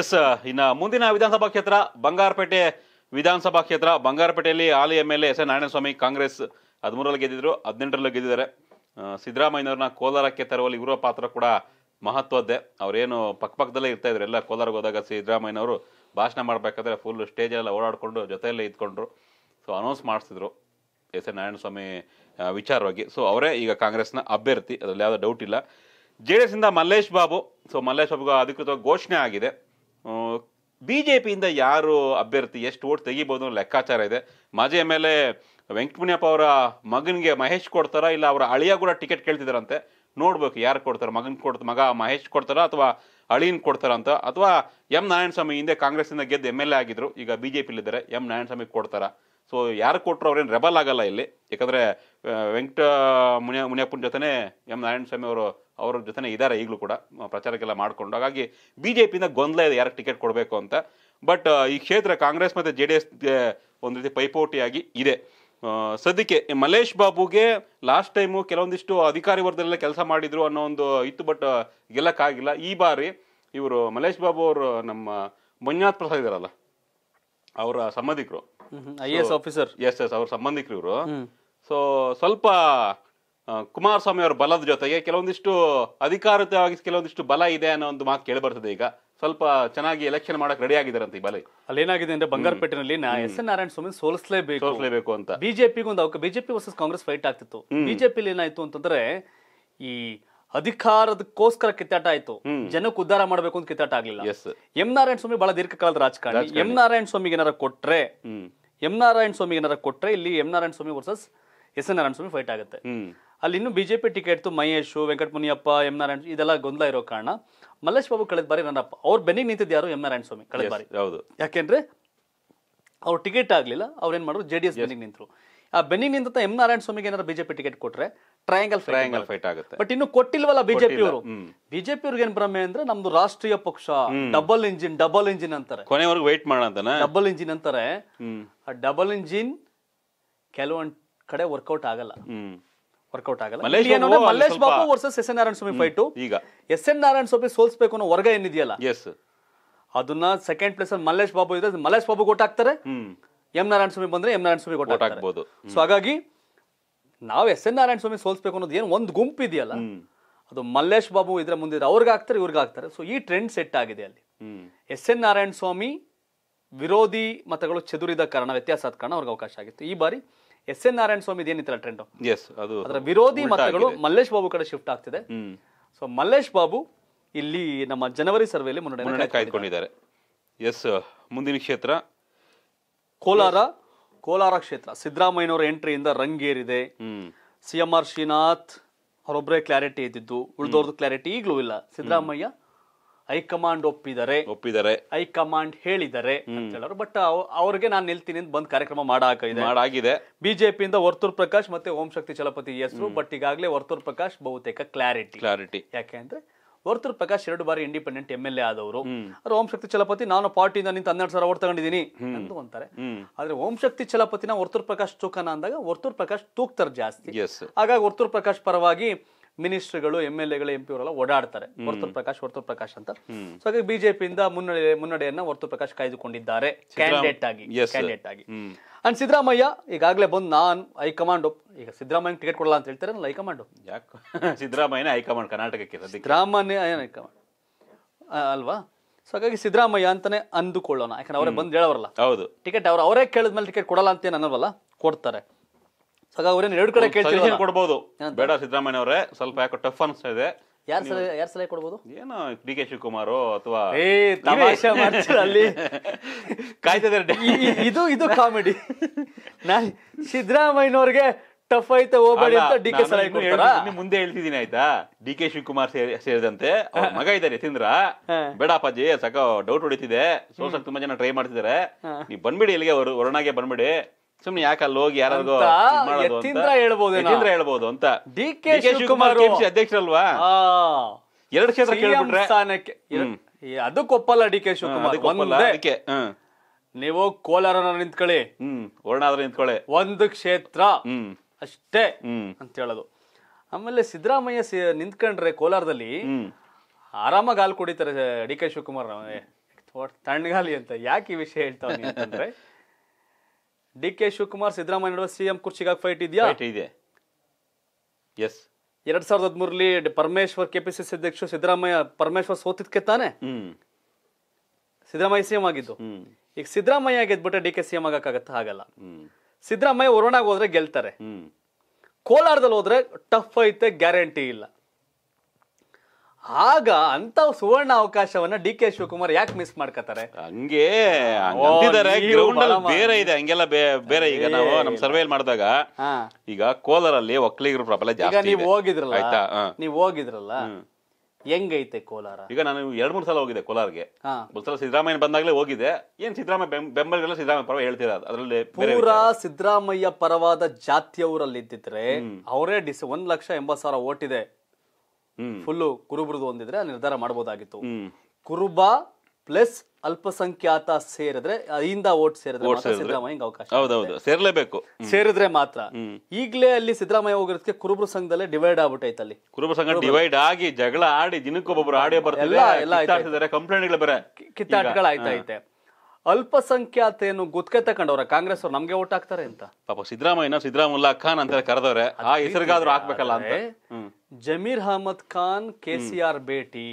ಎಸ್ ಇನ್ನು ಮುಂದಿನ ವಿಧಾನಸಭಾ ಕ್ಷೇತ್ರ ಬಂಗಾರಪೇಟೆ ವಿಧಾನಸಭಾ ಕ್ಷೇತ್ರ ಬಂಗಾರಪೇಟೆಯಲ್ಲಿ ಹಾಲಿ M L S N Narayanaswamy Congress ಹದಿಮೂರಲ್ಲಿ ಗೆದ್ದಿದ್ರು ಹದಿನೆಂಟರಲ್ಲಿ ಗೆದ್ದಿದ್ದಾರೆ ಸಿದ್ದರಾಮಯ್ಯವ್ರನ್ನ ಕೋಲಾರಕ್ಕೆ ತರುವಲ್ಲಿ ಇವರ ಪಾತ್ರ ಕೂಡ ಮಹತ್ವದ್ದೇ ಅವರೇನು ಪಕ್ಕಪಕ್ಕದಲ್ಲೇ ಇರ್ತಾ ಇದ್ರು ಎಲ್ಲ ಕೋಲಾರಕ್ಕೆ ಹೋದಾಗ ಸಿದ್ದರಾಮಯ್ಯನವರು ಭಾಷಣ ಮಾಡಬೇಕಾದ್ರೆ ಫುಲ್ ಸ್ಟೇಜೆಲ್ಲ ಓಡಾಡಿಕೊಂಡು ಜೊತೆಯಲ್ಲೇ ಇದ್ಕೊಂಡ್ರು ಸೊ ಅನೌನ್ಸ್ ಮಾಡಿಸಿದ್ರು ಎಸ್ ಎನ್ ನಾರಾಯಣಸ್ವಾಮಿ ವಿಚಾರವಾಗಿ ಸೊ ಅವರೇ ಈಗ ಕಾಂಗ್ರೆಸ್ನ ಅಭ್ಯರ್ಥಿ ಅದರಲ್ಲಿ ಯಾವುದೋ ಡೌಟ್ ಇಲ್ಲ J D Mallesh Babu so Mallesh ಬಾಬುಗೆ ಅಧಿಕೃತವಾಗಿ ಘೋಷಣೆ ಆಗಿದೆ ಬಿ ಜೆ ಪಿಯಿಂದ ಯಾರು ಅಭ್ಯರ್ಥಿ ಎಷ್ಟು ಓಟ್ ತೆಗಿಬೋದು ಲೆಕ್ಕಾಚಾರ ಇದೆ ಮಾಜಿ ಎಮ್ ಎಲ್ ಎ ವೆಂಕಟಮುನಿಯಪ್ಪ ಅವರ ಮಗನಿಗೆ ಮಹೇಶ್ ಕೊಡ್ತಾರಾ ಇಲ್ಲ ಅವರ ಅಳಿಯ ಕೂಡ ಟಿಕೆಟ್ ಕೇಳ್ತಿದ್ದಾರಂತೆ ನೋಡ್ಬೇಕು ಯಾರು ಕೊಡ್ತಾರೆ ಮಗನ್ ಕೊಡ್ತ ಮಗ ಮಹೇಶ್ ಕೊಡ್ತಾರಾ ಅಥವಾ ಅಳಿಯನ್ನು ಕೊಡ್ತಾರ ಅಂತ ಅಥವಾ ಎಂ ನಾರಾಯಣಸ್ವಾಮಿ ಹಿಂದೆ ಕಾಂಗ್ರೆಸ್ಸಿಂದ ಗೆದ್ದು ಎಮ್ ಎಲ್ ಎ ಆಗಿದ್ರು ಈಗ ಬಿ ಜೆ ಪಿಲಿದ್ದಾರೆ ಎಂ ನಾರಾಯಣಸ್ವಾಮಿ ಕೊಡ್ತಾರ ಸೊ ಯಾರು ಕೊಟ್ಟರು ಅವ್ರೇನು ರೆಬಲ್ ಆಗಲ್ಲ ಇಲ್ಲಿ ಯಾಕಂದ್ರೆ ವೆಂಕಟ ಮುನಿಯ ಮುನಿಯಪ್ಪನ ಜೊತೆನೇ ಎಂ ನಾರಾಯಣ ಸ್ವಾಮಿ ಅವರು ಅವರ ಜೊತೆನೇ ಇದ್ದಾರೆ ಈಗಲೂ ಕೂಡ ಪ್ರಚಾರಕ್ಕೆಲ್ಲ ಮಾಡಿಕೊಂಡು ಹಾಗಾಗಿ ಬಿ ಜೆ ಪಿಯಿಂದ ಗೊಂದಲ ಇದೆ ಯಾರಿಗೆ ಟಿಕೆಟ್ ಕೊಡಬೇಕು ಅಂತ ಬಟ್ ಈ ಕ್ಷೇತ್ರ ಕಾಂಗ್ರೆಸ್ ಮತ್ತು ಜೆ ಡಿ ಎಸ್ಗೆ ಒಂದು ರೀತಿ ಪೈಪೋಟಿಯಾಗಿ ಇದೆ ಸದ್ಯಕ್ಕೆ ಮಲೇಶ್ ಬಾಬುಗೆ ಲಾಸ್ಟ್ ಟೈಮು ಕೆಲವೊಂದಿಷ್ಟು ಅಧಿಕಾರಿ ವರ್ಗದಲ್ಲೆಲ್ಲ ಕೆಲಸ ಮಾಡಿದ್ರು ಅನ್ನೋ ಒಂದು ಇತ್ತು ಬಟ್ ಗೆಲ್ಲಕ್ಕಾಗಿಲ್ಲ ಈ ಬಾರಿ ಇವರು ಮಲೇಶ್ ಬಾಬು ಅವರು ನಮ್ಮ ಮಂಜುನಾಥ್ ಪ್ರಸಾದ್ ಇದಾರಲ್ಲ ಅವರ ಸಂಬಂಧಿಕರು I S officer S S ಅವ್ರ ಸಂಬಂಧಿಕರು ಇವರು ಸೊ ಸ್ವಲ್ಪ ಕುಮಾರಸ್ವಾಮಿ ಅವರ ಬಲದ ಜೊತೆಗೆ ಕೆಲವೊಂದಿಷ್ಟು ಅಧಿಕಾರಿತವಾಗಿ ಕೆಲವೊಂದಿಷ್ಟು ಬಲ ಇದೆ ಅನ್ನೋ ಒಂದು ಮಾತು ಕೇಳಿ ಬರ್ತದೆ ಈಗ ಸ್ವಲ್ಪ ಚೆನ್ನಾಗಿ ಎಲೆಕ್ಷನ್ ಮಾಡಕ್ ರೆಡಿ ಅಂತ ಈ ಬಲೆ ಅಲ್ಲಿ ಏನಾಗಿದೆ ಅಂದ್ರೆ ಬಂಗಾರಪೇಟೆನಲ್ಲಿ ಎಸ್ ಎನ್ ನಾರಾಯಣ ಸ್ವಾಮಿ ಸೋಲಿಸಲೇಬೇಕು ಸೋಲಿಸಲೇಬೇಕು ಅಂತ ಬಿಜೆಪಿಗೆ ಒಂದು ಅವಕಾಶ ಬಿಜೆಪಿ ವರ್ಸಸ್ ಕಾಂಗ್ರೆಸ್ ಫೈಟ್ ಆಗ್ತಿತ್ತು ಬಿಜೆಪಿ ಏನಾಯ್ತು ಅಂತಂದ್ರೆ ಈ ಅಧಿಕಾರದಕ್ಕೋಸ್ಕರ ಕಿತ್ತಾಟ ಆಯ್ತು ಜನಕ್ಕೆ ಉದ್ದಾರ ಮಾಡಬೇಕು ಅಂತ ಕಿತ್ತಾಟ ಆಗ್ಲಿಲ್ಲ ಎಂ ನಾರಾಯಣ ಸ್ವಾಮಿ ಬಹಳ ದೀರ್ಘಕಾಲದ ರಾಜಕಾರಣಿ ಎಂ ನಾರಾಯಣ ಸ್ವಾಮಿಗೆ ಏನಾರ ಕೊಟ್ರೆ ಎಂ ನಾರಾಯಣ ಸ್ವಾಮಿಗೆ ಏನಾರ ಕೊಟ್ರೆ ಇಲ್ಲಿ M Narayana Swamy versus S N Swamy fight ಆಗುತ್ತೆ ಅಲ್ಲಿ ಇನ್ನು BJP ticket Mahesh Venkata Muniyappa M Narayana ಇದೆಲ್ಲ ಗೊಂದಲ ಇರೋ ಕಾರಣ ಮಲ್ಲೇಶ್ ಬಾಬು ಕಳೆದ ಬಾರಿ ನನ್ನಪ್ಪ ಅವ್ರ ಬೆನ್ನಿಗೆ ನಿಂತಿದ್ದು ಯಾರು ಎಂ ನಾರಾಯಣ ಸ್ವಾಮಿ ಕಳೆದ ಬಾರಿ ಹೌದು ಯಾಕೆಂದ್ರೆ ಅವ್ರು ಟಿಕೆಟ್ ಆಗಲಿಲ್ಲ ಅವ್ರು ಏನ್ ಮಾಡ್ರು ಜೆಡಿಎಸ್ ಡಿ ಬೆನ್ನಿಗೆ ನಿಂತರು ಆ ಬೆನ್ನಿಗೆ ನಿಂತ ಎಂ ನಾರಾಯಣ ಸ್ವಾಮಿಗೆ ಏನಾದ್ರು ಬಿಜೆಪಿ ಟಿಕೆಟ್ ಕೊಟ್ರೆ ಟ್ರಯಾಂಗಲ್ ಟ್ರಯಾಂಗಲ್ ಫೈಟ್ ಆಗುತ್ತೆ ಬಟ್ ಇನ್ನು ಕೊಟ್ಟಿಲ್ವಲ್ಲ ಬಿಜೆಪಿ ಅವರು ಬಿಜೆಪಿ ಅವ್ರಿಗೆ ಏನ್ ಭ್ರಮೆ ಅಂದ್ರೆ ನಮ್ದು ರಾಷ್ಟ್ರೀಯ ಪಕ್ಷ ಡಬಲ್ ಇಂಜಿನ್ ಡಬಲ್ ಇಂಜಿನ್ ಅಂತಾರೆ ಕೊನೆವರೆಗೂ ವೇಟ್ ಮಾಡೋಣ ಡಬಲ್ ಇಂಜಿನ್ ಅಂತಾರೆ ಆ ಡಬಲ್ ಇಂಜಿನ್ ಕೆಲವೊಂದು ಕಡೆ ವರ್ಕೌಟ್ ಆಗಲ್ಲ ವರ್ಕೌಟ್ ಆಗಲ್ಲ Mallesh Babu versus S N Narayana Swamy fight ಈಗ ಎಸ್ ಎನ್ ನಾರಾಯಣ ಸ್ವಾಮಿ ಸೋಲ್ಸ್ಬೇಕು ಅನ್ನೋ ವರ್ಗ ಏನಿದೆಯಲ್ಲ ಎಸ್ ಅದನ್ನ ಸೆಕೆಂಡ್ ಪ್ಲೇಸ್ ಅಲ್ಲಿ ಮಲ್ಲೇಶ್ ಬಾಬು ಇದ್ರೆ ಮಲ್ಲೇಶ್ ಬಾಬು ಗೋಟ್ ಹಾಕ್ತಾರೆ ಎಂ ನಾರಾಯಣ ಸ್ವಾಮಿ ಬಂದ್ರೆ ಎಂ ನಾರಾಯಣ ಸ್ವಾಮಿ ಗೋಟ್ ಹಾಕ್ಬಹುದು ಸೊ ಹಾಗಾಗಿ ನಾವು ಎಸ್ ಎನ್ ನಾರಾಯಣ ಸ್ವಾಮಿ ಸೋಲ್ಸ್ಬೇಕು ಅನ್ನೋದು ಏನು ಒಂದು ಗುಂಪು ಇದೆಯಲ್ಲ ಅದು ಮಲ್ಲೇಶ್ ಬಾಬು ಇದ್ರ ಮುಂದಿದ್ರೆ ಅವ್ರಿಗೆ ಹಾಕ್ತಾರೆ ಇವ್ರಿಗೆ ಹಾಕ್ತಾರೆ ಸೊ ಈ ಟ್ರೆಂಡ್ ಸೆಟ್ ಆಗಿದೆ ಅಲ್ಲಿ ಎಸ್ ಎನ್ ನಾರಾಯಣ ಸ್ವಾಮಿ ವಿರೋಧಿ ಮತಗಳು ಚದುರಿದ ಕಾರಣ ವ್ಯತ್ಯಾಸ ಕಾರಣ ಅವ್ರಿಗೆ ಅವಕಾಶ ಆಗಿತ್ತು ಈ ಬಾರಿ ಎಸ್ ಎನ್ ನಾರಾಯಣ ಸ್ವಾಮಿ ಏನಿತ್ತಲ್ಲ ಟ್ರೆಂಡ್ ಎಸ್ ಅದು ಅದರ ವಿರೋಧಿ ಮತಗಳು ಮಲ್ಲೇಶ್ ಬಾಬು ಕಡೆ ಶಿಫ್ಟ್ ಆಗ್ತಿದೆ ಸೊ ಮಲ್ಲೇಶ್ ಬಾಬು ಇಲ್ಲಿ ನಮ್ಮ ಜನವರಿ ಸರ್ವೆಯಲ್ಲಿ ಮುನ್ನಡೆ ಕಾಯ್ದುಕೊಂಡಿದ್ದಾರೆ ಎಸ್ ಮುಂದಿನ ಕ್ಷೇತ್ರ ಕೋಲಾರ ಕೋಲಾರ ಕ್ಷೇತ್ರ ಸಿದ್ದರಾಮಯ್ಯನವರ ಎಂಟ್ರಿಯಿಂದ ರಂಗೇರಿದೆ ಸಿ ಎಂ ಆರ್ ಶ್ರೀನಾಥ್ ಅವರೊಬ್ಬರೇ ಕ್ಲಾರಿಟಿ ಇದ್ದಿದ್ದು ಉಳಿದವ್ರದ್ದು ಕ್ಲಾರಿಟಿ ಈಗಲೂ ಇಲ್ಲ ಸಿದ್ದರಾಮಯ್ಯ ಹೈಕಮಾಂಡ್ ಒಪ್ಪಿದರೆ ಒಪ್ಪಿದರೆ ಹೈಕಮಾಂಡ್ ಹೇಳಿದರೆ ಅಂತ ಬಟ್ ಅವ್ರಿಗೆ ನಾನು ನಿಲ್ತೀನಿ ಅಂತ ಬಂದ್ ಕಾರ್ಯಕ್ರಮ ಮಾಡಾಗಿದೆ ಬಿಜೆಪಿಯಿಂದ ವರ್ತೂರ್ ಪ್ರಕಾಶ್ ಮತ್ತೆ ಓಂ ಶಕ್ತಿ ಚಲಪತಿ ಹೆಸರು ಬಟ್ ಈಗಾಗಲೇ ವರ್ತೂರ್ ಪ್ರಕಾಶ್ ಬಹುತೇಕ ಕ್ಲಾರಿಟಿ ಕ್ಲಾರಿಟಿ ಯಾಕೆ ಅಂದ್ರೆ ವರ್ತೂರ್ ಪ್ರಕಾಶ್ ಎರಡು ಬಾರಿ ಇಂಡಿಪೆಂಡೆಂಟ್ ಎಂ ಎಲ್ ಎ ಆದವರು ಅವ್ರ ಓಂ ಶಕ್ತಿ ಚಲಪತಿ ನಾನು ಪಾರ್ಟಿಯಿಂದ ನಿಂತ ಹನ್ನೆರಡು ಸಾವಿರ ಓಟ್ ತಗೊಂಡಿದೀನಿ ಅಂತ ಅಂತಾರೆ ಆದ್ರೆ ಓಂ ಶಕ್ತಿ ಚಲಪತಿನ ವರ್ತೂರ್ ಪ್ರಕಾಶ್ ತೂಕನ ಅಂದಾಗ ವರ್ತೂರ್ ಪ್ರಕಾಶ್ ತೂಕ್ತಾರೆ ಜಾಸ್ತಿ ಹಾಗಾಗಿ ವರ್ತೂರ್ ಪ್ರಕಾಶ್ ಪರವಾಗಿ ಮಿನಿಸ್ಟ್ರಿಗಳು ಎಮ್ ಎಲ್ ಎಗಳು ಎಂ ಅವರೆಲ್ಲ ಓಡಾಡ್ತಾರೆ ವರ್ತು ಪ್ರಕಾಶ್ ವರ್ತೂರ್ ಪ್ರಕಾಶ್ ಅಂತ ಸೊ ಹಾಗಾಗಿ ಬಿಜೆಪಿಯಿಂದ ಮುನ್ನಡೆ ಮುನ್ನಡೆಯನ್ನ ವರ್ತು ಪ್ರಕಾಶ್ ಕಾಯ್ದುಕೊಂಡಿದ್ದಾರೆ ಕ್ಯಾಂಡಿಡೇಟ್ ಆಗಿ ಕ್ಯಾಂಡಿಡೇಟ್ ಆಗಿ ಅಂಡ್ ಸಿದ್ದರಾಮಯ್ಯ ಈಗಾಗಲೇ ಬಂದು ನಾನ್ ಹೈಕಮಾಂಡ್ ಈಗ ಸಿದ್ದರಾಮಯ್ಯ ಟಿಕೆಟ್ ಕೊಡಲ್ಲ ಅಂತ ಹೇಳ್ತಾರೆ ನಾನು ಹೈಕಮಾಂಡ್ ಯಾಕೆ <laughs> ಸಿದ್ದರಾಮಯ್ಯನೇ ಹೈಕಮಾಂಡ್ ಕರ್ನಾಟಕಕ್ಕೆ ಸಿದ್ದರಾಮಯ್ಯ ಹೈಕಮಾಂಡ್ ಅಲ್ವಾ ಸೊ ಹಾಗಾಗಿ ಸಿದ್ದರಾಮಯ್ಯ ಅಂತಾನೆ ಅಂದುಕೊಳ್ಳೋಣ ಯಾಕಂದ್ರೆ ಅವರೇ ಬಂದು ಹೇಳವರಲ್ಲ ಹೌದು ಟಿಕೆಟ್ ಅವ್ರು ಅವರೇ ಕೇಳಿದ್ಮೇಲೆ ಟಿಕೆಟ್ ಕೊಡಲ್ಲ ಅಂತ ಏನಲ್ವಲ್ಲ ಕೊಡ್ತಾರೆ ಸಗಾಗುರೇನ್ ಎರಡು ಕಡೆ ಕೇಳ್ತೀನಿ ಕೊಡಬಹುದು ಕೊಡ್ಬೋದು ಬೇಡ ಸಿದ್ದರಾಮಯ್ಯ ಅವರೇ ಸ್ವಲ್ಪ ಯಾಕೋ ಟಫ್ ಅನಿಸ್ತಾ ಇದೆ ಯಾರ್ ಸಲ ಯಾರ್ ಸಲ ಕೊಡ್ಬೋದು ಏನು ಡಿ ಕೆ ಶಿವಕುಮಾರ್ ಅಥವಾ ಏ ತಮಾಷೆ ಮಾಡ್ತೀರ ಅಲ್ಲಿ <laughs> ಕಾಯ್ತಿದ್ದಾರೆ ಇದು ಇದು ಕಾಮಿಡಿ ನಾ ಸಿದ್ದರಾಮಯ್ಯನವ್ರಿಗೆ ಟಫ್ ಐತೆ ಹೋಗ್ಬೇಡಿ ಅಂತ ಡಿ ಕೆ ಸಲಹೆ ಕೊಡ್ತಾರ ಮುಂದೆ ಹೇಳ್ತಿದ್ದೀನಿ ಆಯ್ತಾ ಡಿ ಕೆ ಶಿವಕುಮಾರ್ ಸೇರಿದಂತೆ ಮಗ ಇದ್ದಾರೆ ಯತೀಂದ್ರ ಅಪ್ಪಾಜಿ ಸಕ ಡೌಟ್ ಹೊಡಿತಿದೆ ಸೋಸಕ್ ತುಂಬಾ ಜನ ಟ್ರೈ ಮಾಡ್ತಿದ್ದಾರೆ ನೀವು ಬಂದ್ಬಿಡಿ ಇಲ್ಲಿಗೆ ಅವರು ವರುಣಾಗೆ ಬಂದ್ಬಿಡಿ ಸುಮ್ನೆ ಯಾಕೆ ಅಲ್ಲಿ ಹೋಗಿ ಯಾರಿಗೋ ಹೇಳ್ಬೋದು ಹೇಳ್ಬೋದು ಅಂತ ಡಿ ಕೆ ಶಿವಕುಮಾರ್ ಅಧ್ಯಕ್ಷರಲ್ವಾ ಎರಡು ಕ್ಷೇತ್ರ ಕೇಳ್ಬಿಟ್ರೆ ಸ್ಥಾನಕ್ಕೆ ಅದಕ್ಕೊಪ್ಪಲ್ಲ ಡಿ ಕೆ ಶಿವಕುಮಾರ್ ಅದಕ್ಕೆ ನೀವು ಕೋಲಾರ ನಿಂತ್ಕೊಳ್ಳಿ ಹ್ಮ್ ವರ್ಣಾದ್ರ ನಿಂತ್ಕೊಳ್ಳಿ ಒಂದು ಕ್ಷೇತ್ರ ಹ್ಮ್ ಅಷ್ಟೇ ಹ್ಮ್ ಅಂತ ಹೇಳೋದು ಆಮೇಲೆ ಸಿದ್ದರಾಮಯ್ಯ ನಿಂತ್ಕೊಂಡ್ರೆ ಕೋಲಾರದಲ್ಲಿ ಆರಾಮಾಗಿ ಹಾಲು ಕುಡಿತಾರೆ ಡಿ ಕೆ ಶಿವಕುಮಾರ್ ತಣ್ಣಗಾಲಿ ಅಂತ ಯಾಕೆ ಈ ವಿಷಯ ಹೇಳ್ತಾವ್ರೆ ಅಂತಂದ್ರೆ ಡಿ ಕೆ ಶಿವಕುಮಾರ್ ಸಿದ್ದರಾಮಯ್ಯ ನಡುವೆ ಸಿಎಂ ಕುರ್ಚಿಗಾಗಿ ಫೈಟ್ ಇದೆಯಾ ಇದೆ ಎಸ್ ಎರಡ್ ಸಾವಿರದ ಹದಿಮೂರಲ್ಲಿ ಪರಮೇಶ್ವರ್ ಕೆಪಿಸಿಸಿ ಅಧ್ಯಕ್ಷ ಸಿದ್ದರಾಮಯ್ಯ ಪರಮೇಶ್ವರ್ ಸೋತಿದ್ಕೆ ತಾನೆ ಸಿದ್ದರಾಮಯ್ಯ ಸಿಎಂ ಆಗಿದ್ದು ಈಗ ಸಿದ್ದರಾಮಯ್ಯ ಗೆದ್ಬಿಟ್ಟೆ ಡಿ ಕೆ ಸಿಎಂ ಆಗಕ್ಕಾಗತ್ತ ಆಗಲ್ಲ ಸಿದ್ದರಾಮಯ್ಯ ವರುಣಾಗ ಹೋದ್ರೆ ಗೆಲ್ತಾರೆ ಕೋಲಾರದಲ್ಲಿ ಹೋದ್ರೆ ಟಫ್ ಐತೆ ಗ್ಯಾರಂಟಿ ಇಲ್ಲ ಆಗ ಅಂತ ಸುವರ್ಣ ಅವಕಾಶವನ್ನ ಡಿ ಕೆ ಶಿವಕುಮಾರ್ ಯಾಕೆ ಮಿಸ್ ಮಾಡ್ಕತಾರೆ ಹಂಗೆ ಅಂತಿದ್ದಾರೆ ಗ್ರೌಂಡ್ ಅಲ್ಲಿ ಬೇರೆ ಇದೆ ಹಂಗೆಲ್ಲ ಬೇರೆ ಈಗ ನಾವು ನಮ್ ಸರ್ವೇಲ್ ಮಾಡಿದಾಗ ಈಗ ಅಲ್ಲಿ ಒಕ್ಕಲಿಗರು ಪ್ರಬಲ ಜಾಸ್ತಿ ಹೋಗಿದ್ರಲ್ಲ ಆಯ್ತಾ ನೀವು ಹೋಗಿದ್ರಲ್ಲ ಹೆಂಗೈತೆ ಕೋಲಾರ ಈಗ ನಾನು ಎರಡ್ ಮೂರ್ ಸಲ ಹೋಗಿದೆ ಕೋಲಾರ್ಗೆ ಒಂದ್ ಸಲ ಸಿದ್ದರಾಮಯ್ಯ ಬಂದಾಗಲೇ ಹೋಗಿದೆ ಏನ್ ಸಿದ್ದರಾಮಯ್ಯ ಬೆಂಬಲ ಸಿದ್ದರಾಮಯ್ಯ ಪರವಾಗಿ ಹೇಳ್ತೀರ ಅದರಲ್ಲಿ ಪೂರ ಸಿದ್ದರಾಮಯ್ಯ ಪರವಾದ ಜಾತಿಯವರಲ್ಲಿ ಇದ್ದಿದ್ರೆ ಅವರೇ ಡಿಸ್ ಒಂದ್ ಲಕ್ಷ ಎಂಬತ್ ಸಾವಿರ ಓಟ್ ಇದೆ ಫುಲ್ಲು ಕುರುಬರದು ಒಂದಿದ್ರೆ ನಿರ್ಧಾರ ಮಾಡಬಹುದಾಗಿತ್ತು ಕುರುಬ ಪ್ಲಸ್ ಅಲ್ಪಸಂಖ್ಯಾತ ಸೇರಿದ್ರೆ ಅದಿಂದ ಓಟ್ ಸೇರಿದ್ರೆ ಸಿದ್ದರಾಮಯ್ಯ ಅವಕಾಶ ಹೌದು ಸೇರ್ಲೇಬೇಕು ಸೇರಿದ್ರೆ ಮಾತ್ರ ಈಗಲೇ ಅಲ್ಲಿ ಸಿದ್ದರಾಮಯ್ಯ ಹೋಗಿರೋದಕ್ಕೆ ಕುರುಬ್ರ ಸಂಘದಲ್ಲೇ ಡಿವೈಡ್ ಆಗ್ಬಿಟ್ಟೈತೆ ಅಲ್ಲಿ ಕುರುಬ್ರ ಸಂಘ ಡಿವೈಡ್ ಆಗಿ ಜಗಳ ಆಡಿ ದಿನಕ್ಕೊಬ್ಬೊಬ್ರು ಆಡಿಯೋ ಬರ್ತಾರೆ ಕಂಪ್ಲೇಂಟ್ಗಳು ಬೇರೆ ಕಿತ್ತಾಟಗಳಾಯ್ತೈತೆ ಅಲ್ಪಸಂಖ್ಯಾತೇನು ಗುತ್ಕೆ ತಕೊಂಡವ್ರ ಕಾಂಗ್ರೆಸ್ ಅವ್ರು ನಮ್ಗೆ ಓಟ್ ಹಾಕ್ತಾರೆ ಅಂತ ಪಾಪ ಸಿದ್ದರಾಮಯ್ಯ ಸಿದ್ದರಾಮುಲ್ಲಾ ಖಾನ್ ಅಂತ ಕರೆದವ್ರೆ ಆ ಹೆಸರಿಗಾದ್ರೂ ಹಾಕ್ಬೇಕಲ್ಲ ಅಂತ Zameer Ahmed Khan K C R ಭೇಟಿ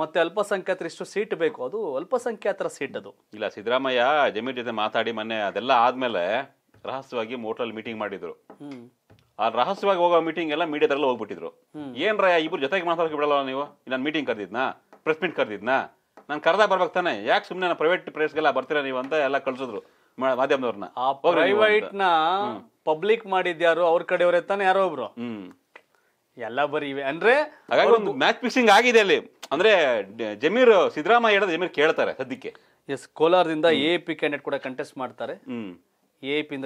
ಮತ್ತೆ ಅಲ್ಪಸಂಖ್ಯಾತರ ಇಷ್ಟು ಸೀಟ್ ಬೇಕು ಅದು ಅಲ್ಪಸಂಖ್ಯಾತರ ಸೀಟ್ ಅದು ಇಲ್ಲ ಸಿದ್ದರಾಮಯ್ಯ ಜಮೀರ್ ಜೊತೆ ಮಾತಾಡಿ ಮೊನ್ನೆ ಅದೆಲ್ಲ ಆದ್ಮೇಲೆ ರಹಸ್ಯವಾಗಿ ಮೋಟಲ್ ಮೀಟಿಂಗ್ ಮಾಡಿದ್ರು ಆ ರಹಸ್ಯವಾಗಿ ಹೋಗೋ ಮೀಟಿಂಗ್ ಎಲ್ಲ ಮೀಡಿಯಾದಲ್ಲ ಹೋಗ್ಬಿಟ್ಟಿದ್ರು ರಯ ಇಬ್ರು ಜೊತೆಗೆ ಮಾತಾಡೋಕೆ ಬಿಡಲ್ಲ ನೀವು ನಾನು ಮೀಟಿಂಗ್ ಕರೆದಿದ್ನಾ ಪ್ರೆಸ್ ಮೀಟ್ ಕರೆದಿದ್ನಾ ನಾನು ಕರೆದ ಬರ್ಬೇಕು ತಾನೆ ಯಾಕೆ ಸುಮ್ಮನೆ ನಾನು ಪ್ರೈವೇಟ್ ಪ್ಲೇಸ್ಗೆಲ್ಲ ಬರ್ತೀರಾ ನೀವು ಅಂತ ಎಲ್ಲ ಕಳ್ಸಿದ್ರು ಮಾಧ್ಯಮದವ್ರನ್ನ ನ ಪಬ್ಲಿಕ್ ಮಾಡಿದ್ಯಾರು ಅವ್ರ ಕಡೆಯವರೇ ತಾನೆ ಯಾರೋ ಒಬ್ರು ಎಲ್ಲ ಬರೀ ಇವೆ ಅಂದ್ರೆ ಹಾಗಾಗಿ ಒಂದು ಮ್ಯಾಚ್ ಫಿಕ್ಸಿಂಗ್ ಆಗಿದೆ ಅಲ್ಲಿ ಅಂದ್ರೆ ಜಮೀರ್ ಸಿದ್ದರಾಮಯ್ಯ ಹೇಳೋದು ಜಮೀರ್ ಕೇಳ್ತಾರೆ ಸದ್ಯಕ್ಕೆ ಎಸ್ ಕೋಲಾರದಿಂದ ಎ ಪಿ ಕ್ಯಾಂಡಿಡೇಟ್ ಕೂಡ ಕಂಟೆಸ್ಟ್ ಮಾಡ್ತಾರೆ ಎ ಪಿ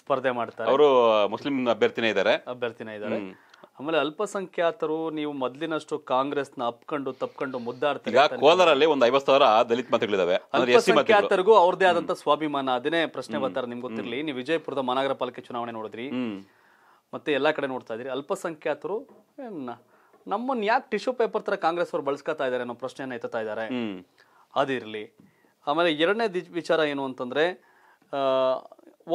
ಸ್ಪರ್ಧೆ ಮಾಡ್ತಾರೆ ಅವರು ಮುಸ್ಲಿಂ ಅಭ್ಯರ್ಥಿನೇ ಇದ್ದಾರೆ ಅಭ್ಯರ್ಥಿನೇ ಇದ್ದಾರೆ ಆಮೇಲೆ ಅಲ್ಪಸಂಖ್ಯಾತರು ನೀವು ಮೊದಲಿನಷ್ಟು ನ ಅಪ್ಕೊಂಡು ತಪ್ಕೊಂಡು ಮುದ್ದಾಡ್ತಾರೆ ಕೋಲಾರಲ್ಲಿ ಒಂದು ಐವತ್ತು ಸಾವಿರ ದಲಿತ ಮತಗಳಿದಾವೆ ಅಲ್ಪಸಂಖ್ಯಾತರಿಗೂ ಅವ್ರದೇ ಆದಂತ ಸ್ವಾಭಿಮಾನ ಅದನ್ನೇ ಪ್ರಶ್ನೆ ಬರ್ತಾರೆ ನಿಮ್ಗೆ ಗೊತ್ತಿರಲಿ ನೀವು ವಿಜಯಪುರದ ಮಹಾನಗರ ಪಾಲಿಕೆ ಚುನಾವಣೆ ನೋಡಿದ್ರಿ ಮತ್ತು ಎಲ್ಲ ಕಡೆ ನೋಡ್ತಾ ಇದ್ದೀರಿ ಅಲ್ಪಸಂಖ್ಯಾತರು ನಮ್ಮನ್ನು ಯಾಕೆ ಟಿಶ್ಯೂ ಪೇಪರ್ ಥರ ಕಾಂಗ್ರೆಸ್ ಅವರು ಬಳಸ್ಕೊತಾ ಇದ್ದಾರೆ ಅನ್ನೋ ಪ್ರಶ್ನೆಯನ್ನು ಎತ್ತುತ್ತಾ ಇದ್ದಾರೆ ಅದಿರಲಿ ಆಮೇಲೆ ಎರಡನೇ ವಿಚಾರ ಏನು ಅಂತಂದರೆ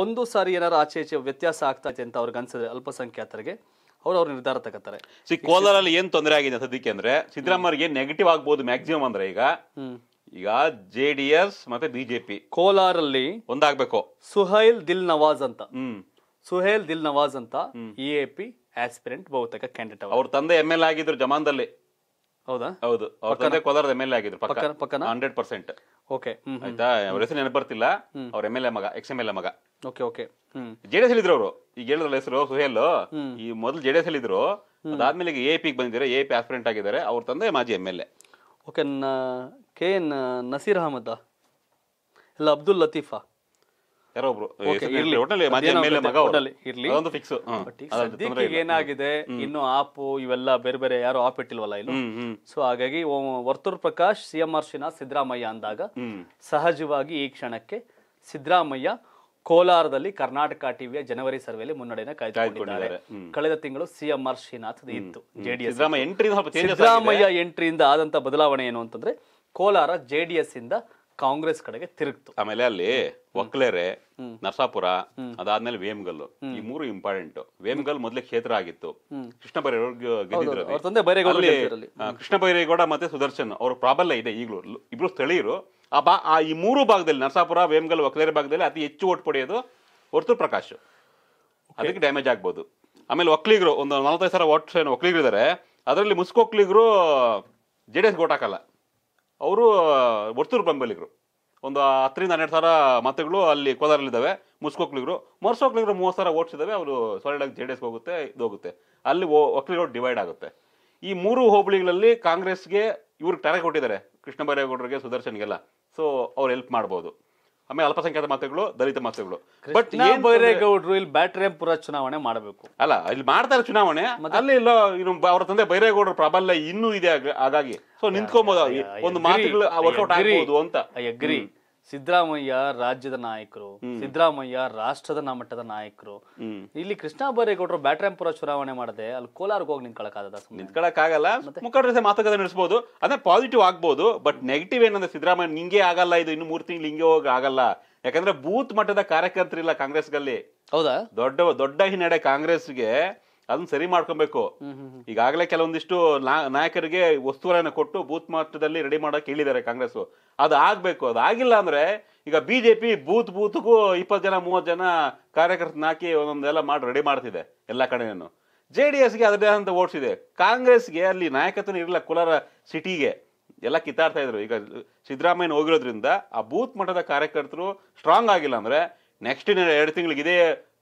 ಒಂದು ಸಾರಿ ಏನಾರು ಆಚೆ ಈಚೆ ವ್ಯತ್ಯಾಸ ಆಗ್ತೈತೆ ಅಂತ ಅವ್ರಿಗೆ ಅನ್ಸಿದ್ರೆ ಅಲ್ಪಸಂಖ್ಯಾತರಿಗೆ ಅವ್ರು ಅವ್ರ ನಿರ್ಧಾರ ತಗೋತಾರೆ ಸಿ ಕೋಲಾರಲ್ಲಿ ಏನ್ ತೊಂದರೆ ಆಗಿದೆ ಸದ್ಯಕ್ಕೆ ಅಂದ್ರೆ ಸಿದ್ದರಾಮಯ್ಯ ನೆಗೆಟಿವ್ ಆಗ್ಬೋದು ಮ್ಯಾಕ್ಸಿಮಮ್ ಅಂದ್ರೆ ಈಗ ಈಗ ಜೆ ಡಿ ಎಸ್ ಮತ್ತೆ ಬಿಜೆಪಿ ಕೋಲಾರಲ್ಲಿ ಒಂದಾಗಬೇಕು ಸುಹೈಲ್ ದಿಲ್ ನವಾಜ್ ಅಂತ ಸುಹೇಲ್ ದಿಲ್ ನವಾಜ್ ಅಂತ ಇ ಎ ಪಿ ಆಸ್ಪಿರೆಂಟ್ ಬಹುತೇಕ ಕ್ಯಾಂಡಿಡೇಟ್ ಅವ್ರ ತಂದೆ ಎಮ್ ಎಲ್ ಆಗಿದ್ರು ಜಮಾನ್ದಲ್ಲಿ ಹೌದಾ ಹೌದು ಅವ್ರ ತಂದೆ ಕೋಲಾರದ ಎಮ್ ಎಲ್ ಆಗಿದ್ರು ಪಕ್ಕ ಪಕ್ಕನ ಹಂಡ್ರೆಡ್ ಪರ್ಸೆಂಟ್ ಓಕೆ ಆಯ್ತಾ ಅವ್ರ ಹೆಸರು ನೆನಪರ್ತಿಲ್ಲ ಬರ್ತಿಲ್ಲ ಅವ್ರ ಎಮ್ ಎಲ್ ಎ ಮಗ ಎಕ್ಸ್ ಎಮ್ ಎಲ್ ಎ ಮಗ ಓಕೆ ಓಕೆ ಜೆಡಿಎಸ್ ಅಲ್ಲಿ ಇದ್ರು ಅವರು ಈಗ ಹೇಳಿದ್ರಲ್ಲ ಹೆಸರು ಸುಹೇಲ್ ಈ ಮೊದಲು ಜೆಡಿಎಸ್ ಅಲ್ಲಿ ಇದ್ರು ಅದಾದ್ಮೇಲೆ ಈಗ ಎ ಪಿಗೆ ಬಂದಿದ್ದಾರೆ ಎ ಪಿ ಆಸ್ಪಿರೆಂಟ್ ಆಗಿದ್ದಾರೆ ಅವ್ರ ತಂದೆ ಮಾಜಿ M L A okay K N Naseer Ahmed ಇಲ್ಲ ಅಬ್ದುಲ್ ಲತೀಫಾ ಯಾರೋ ಇರ್ಲಿ ಮೇಲೆ ಮಗ ಇರ್ಲಿ ಫಿಕ್ಸ್ ಏನಾಗಿದೆ ಇನ್ನು ಆಪು ಇವೆಲ್ಲ ಬೇರೆ ಬೇರೆ ಯಾರು ಆಪ್ ಇಟ್ಟಿಲ್ವಲ್ಲ ಇಲ್ಲಿ ಸೊ ಹಾಗಾಗಿ Varthur Prakash CM M R Srinath Siddaramaiah ಅಂದಾಗ ಸಹಜವಾಗಿ ಈ ಕ್ಷಣಕ್ಕೆ ಸಿದ್ದರಾಮಯ್ಯ ಕೋಲಾರದಲ್ಲಿ ಕರ್ನಾಟಕ ಟಿವಿಯ ಜನವರಿ ಸರ್ವೆಯಲ್ಲಿ ಮುನ್ನಡೆಯನ್ನು ಕಾಯ್ದುಕೊಂಡಿದ್ದಾರೆ ಕಳೆದ ತಿಂಗಳು ಆರ್ ಶ್ರೀನಾಥ್ ಇತ್ತು ಜೆಡಿಎಸ್ ಸಿದ್ದರಾಮಯ್ಯ ಎಂಟ್ರಿಯಿಂದ ಆದಂತ ಬದಲಾವಣೆ ಏನು ಅಂತಂದ್ರೆ ಕೋಲಾರ ಜೆಡಿಎಸ್ ಇಂದ ಕಾಂಗ್ರೆಸ್ ಕಡೆಗೆ ತಿರುಗ್ತು ಆಮೇಲೆ ಅಲ್ಲಿ ಒಕ್ಲೇರೆ ನರಸಾಪುರ ಅದಾದ್ಮೇಲೆ ವೇಮ್ಗಲ್ಲು ಈ ಮೂರು ಇಂಪಾರ್ಟೆಂಟ್ ವೇಮ್ಗಲ್ ಮೊದಲೇ ಕ್ಷೇತ್ರ ಆಗಿತ್ತು ಕೃಷ್ಣ ಬೈರೇಗೌಡ ಕೃಷ್ಣ ಬೈರೇಗೌಡ ಮತ್ತೆ ಸುದರ್ಶನ್ ಅವ್ರ ಪ್ರಾಬಲ್ಯ ಇದೆ ಈಗಲೂ ಇಬ್ರು ಸ್ಥಳೀಯರು ಆ ಬಾ ಆ ಈ ಮೂರು ಭಾಗದಲ್ಲಿ ನರಸಾಪುರ ವೇಮ್ಗಲ್ ಒಕ್ಲೇರೆ ಭಾಗದಲ್ಲಿ ಅತಿ ಹೆಚ್ಚು ಓಟ್ ಪಡೆಯೋದು ಹೊರತು ಪ್ರಕಾಶ್ ಅದಕ್ಕೆ ಡ್ಯಾಮೇಜ್ ಆಗ್ಬೋದು ಆಮೇಲೆ ಒಕ್ಲಿಗರು ಒಂದು ನಲವತ್ತೈದು ಸಾವಿರ ಓಟ್ ಏನು ಒಕ್ಲಿಗರು ಅದರಲ್ಲಿ ಮುಸ್ಕೊಕ್ಲಿಗರು ಜೆ ಡಿ ಎಸ್ ಓಟ್ ಹಾಕಲ್ಲ ಅವರು ಒರ್ತೂರು ಬೆಂಬಲಿಗರು ಒಂದು ಹತ್ತರಿಂದ ಹನ್ನೆರಡು ಸಾವಿರ ಮತಗಳು ಅಲ್ಲಿ ಕೋಲಾರಲ್ಲಿದ್ದಾವೆ ಮುಸ್ಕೋಕ್ಲಿಗರು ಮರ್ಸೋಕ್ಲಿಗರು ಮೂವತ್ತು ಸಾವಿರ ಓಟ್ಸ್ ಇದ್ದಾವೆ ಅವರು ಸಾಲಿಡ್ ಜೆ ಡಿ ಎಸ್ ಹೋಗುತ್ತೆ ಇದೋಗುತ್ತೆ ಹೋಗುತ್ತೆ ಅಲ್ಲಿ ಒಕ್ಲಿಗರು ಡಿವೈಡ್ ಆಗುತ್ತೆ ಈ ಮೂರು ಹೋಬಳಿಗಳಲ್ಲಿ ಕಾಂಗ್ರೆಸ್ಗೆ ಇವ್ರಿಗೆ ಟಾರೆ ಕೊಟ್ಟಿದ್ದಾರೆ ಕೃಷ್ಣ ಬೈರೇಗೌಡರಿಗೆ ಸುದರ್ಶನ್ಗೆಲ್ಲ ಸೊ ಅವ್ರು ಹೆಲ್ಪ್ ಮಾಡ್ಬೋದು ಆಮೇಲೆ ಅಲ್ಪಸಂಖ್ಯಾತ ಮತಗಳು ದಲಿತ ಮತಗಳು ಬಟ್ ಬೈರೇಗೌಡರು ಇಲ್ಲಿ ಬ್ಯಾಟರೇಪುರ ಚುನಾವಣೆ ಮಾಡಬೇಕು ಅಲ್ಲ ಇಲ್ಲಿ ಮಾಡ್ತಾರೆ ಚುನಾವಣೆ ಅಲ್ಲಿ ಇಲ್ಲ ಅವ್ರ ತಂದೆ ಬೈರೇಗೌಡರ ಪ್ರಾಬಲ್ಯ ಇನ್ನೂ ಇದೆ ಹಾಗಾಗಿ ಸೊ ನಿಂತ್ಕೊಬೋದು ಒಂದು ಮಾತುಗಳು ವರ್ಕೌಟ್ ಐ ಅಂತ ಅಗ್ರಿ ಸಿದ್ದರಾಮಯ್ಯ ರಾಜ್ಯದ ನಾಯಕರು ಸಿದ್ದರಾಮಯ್ಯ ರಾಷ್ಟ್ರದ ಮಟ್ಟದ ನಾಯಕರು ಇಲ್ಲಿ ಕೃಷ್ಣ ಬರೇಗೌಡರು ಬ್ಯಾಟ್ರಾಂಪುರ ಚುನಾವಣೆ ಮಾಡದೆ ಅಲ್ಲಿ ಕೋಲಾರ್ಗೆ ಹೋಗಿ ನಿಂತ್ಕೊಳಕಾಗದ ನಿಂತ್ಕೊಳಕ್ಕಾಗಲ್ಲ ಮುಖಂಡರ ಮಾತುಕತೆ ನಡೆಸಬಹುದು ಅಂದ್ರೆ ಪಾಸಿಟಿವ್ ಆಗ್ಬಹುದು ಬಟ್ ನೆಗೆಟಿವ್ ಏನಂದ್ರೆ ಸಿದ್ದರಾಮಯ್ಯ ನಿಂಗೆ ಆಗಲ್ಲ ಇದು ಇನ್ನು ಮೂರ್ ತಿಂಗಳು ಹಿಂಗೆ ಹೋಗಿ ಆಗಲ್ಲ ಯಾಕಂದ್ರೆ ಬೂತ್ ಮಟ್ಟದ ಕಾರ್ಯಕರ್ತರಿಲ್ಲ ಗಲ್ಲಿ ಹೌದಾ ದೊಡ್ಡ ದೊಡ್ಡ ಹಿನ್ನಡೆ ಕಾಂಗ್ರೆಸ್ಗೆ ಅದನ್ನ ಸರಿ ಮಾಡ್ಕೊಬೇಕು ಈಗಾಗಲೇ ಕೆಲವೊಂದಿಷ್ಟು ನಾಯಕರಿಗೆ ವಸ್ತುಗಳನ್ನು ಕೊಟ್ಟು ಬೂತ್ ಮಟ್ಟದಲ್ಲಿ ರೆಡಿ ಮಾಡೋಕೆ ಹೇಳಿದ್ದಾರೆ ಕಾಂಗ್ರೆಸ್ ಅದು ಆಗ್ಬೇಕು ಅದು ಆಗಿಲ್ಲ ಅಂದ್ರೆ ಈಗ ಬಿಜೆಪಿ ಬೂತ್ ಬೂತ್ಗೂ ಇಪ್ಪತ್ತು ಜನ ಮೂವತ್ತು ಜನ ಕಾರ್ಯಕರ್ತನ ಹಾಕಿ ಒಂದೊಂದೆಲ್ಲ ಮಾಡಿ ರೆಡಿ ಮಾಡ್ತಿದೆ ಎಲ್ಲ ಕಡೆಯನ್ನು ಜೆ ಡಿ ಎಸ್ಗೆ ಅದರದೇ ಅಂತ ಓಡಿಸಿದೆ ಕಾಂಗ್ರೆಸ್ಗೆ ಅಲ್ಲಿ ನಾಯಕತ್ವ ಇರಲಿಲ್ಲ ಕೋಲಾರ ಸಿಟಿಗೆ ಎಲ್ಲ ಕಿತ್ತಾಡ್ತಾ ಇದ್ರು ಈಗ ಸಿದ್ದರಾಮಯ್ಯ ಹೋಗಿರೋದ್ರಿಂದ ಆ ಬೂತ್ ಮಟ್ಟದ ಕಾರ್ಯಕರ್ತರು ಸ್ಟ್ರಾಂಗ್ ಆಗಿಲ್ಲ ಅಂದ್ರೆ ನೆಕ್ಸ್ಟ್ ಎರಡು ತಿಂಗಳಿಗೆ ಇದೇ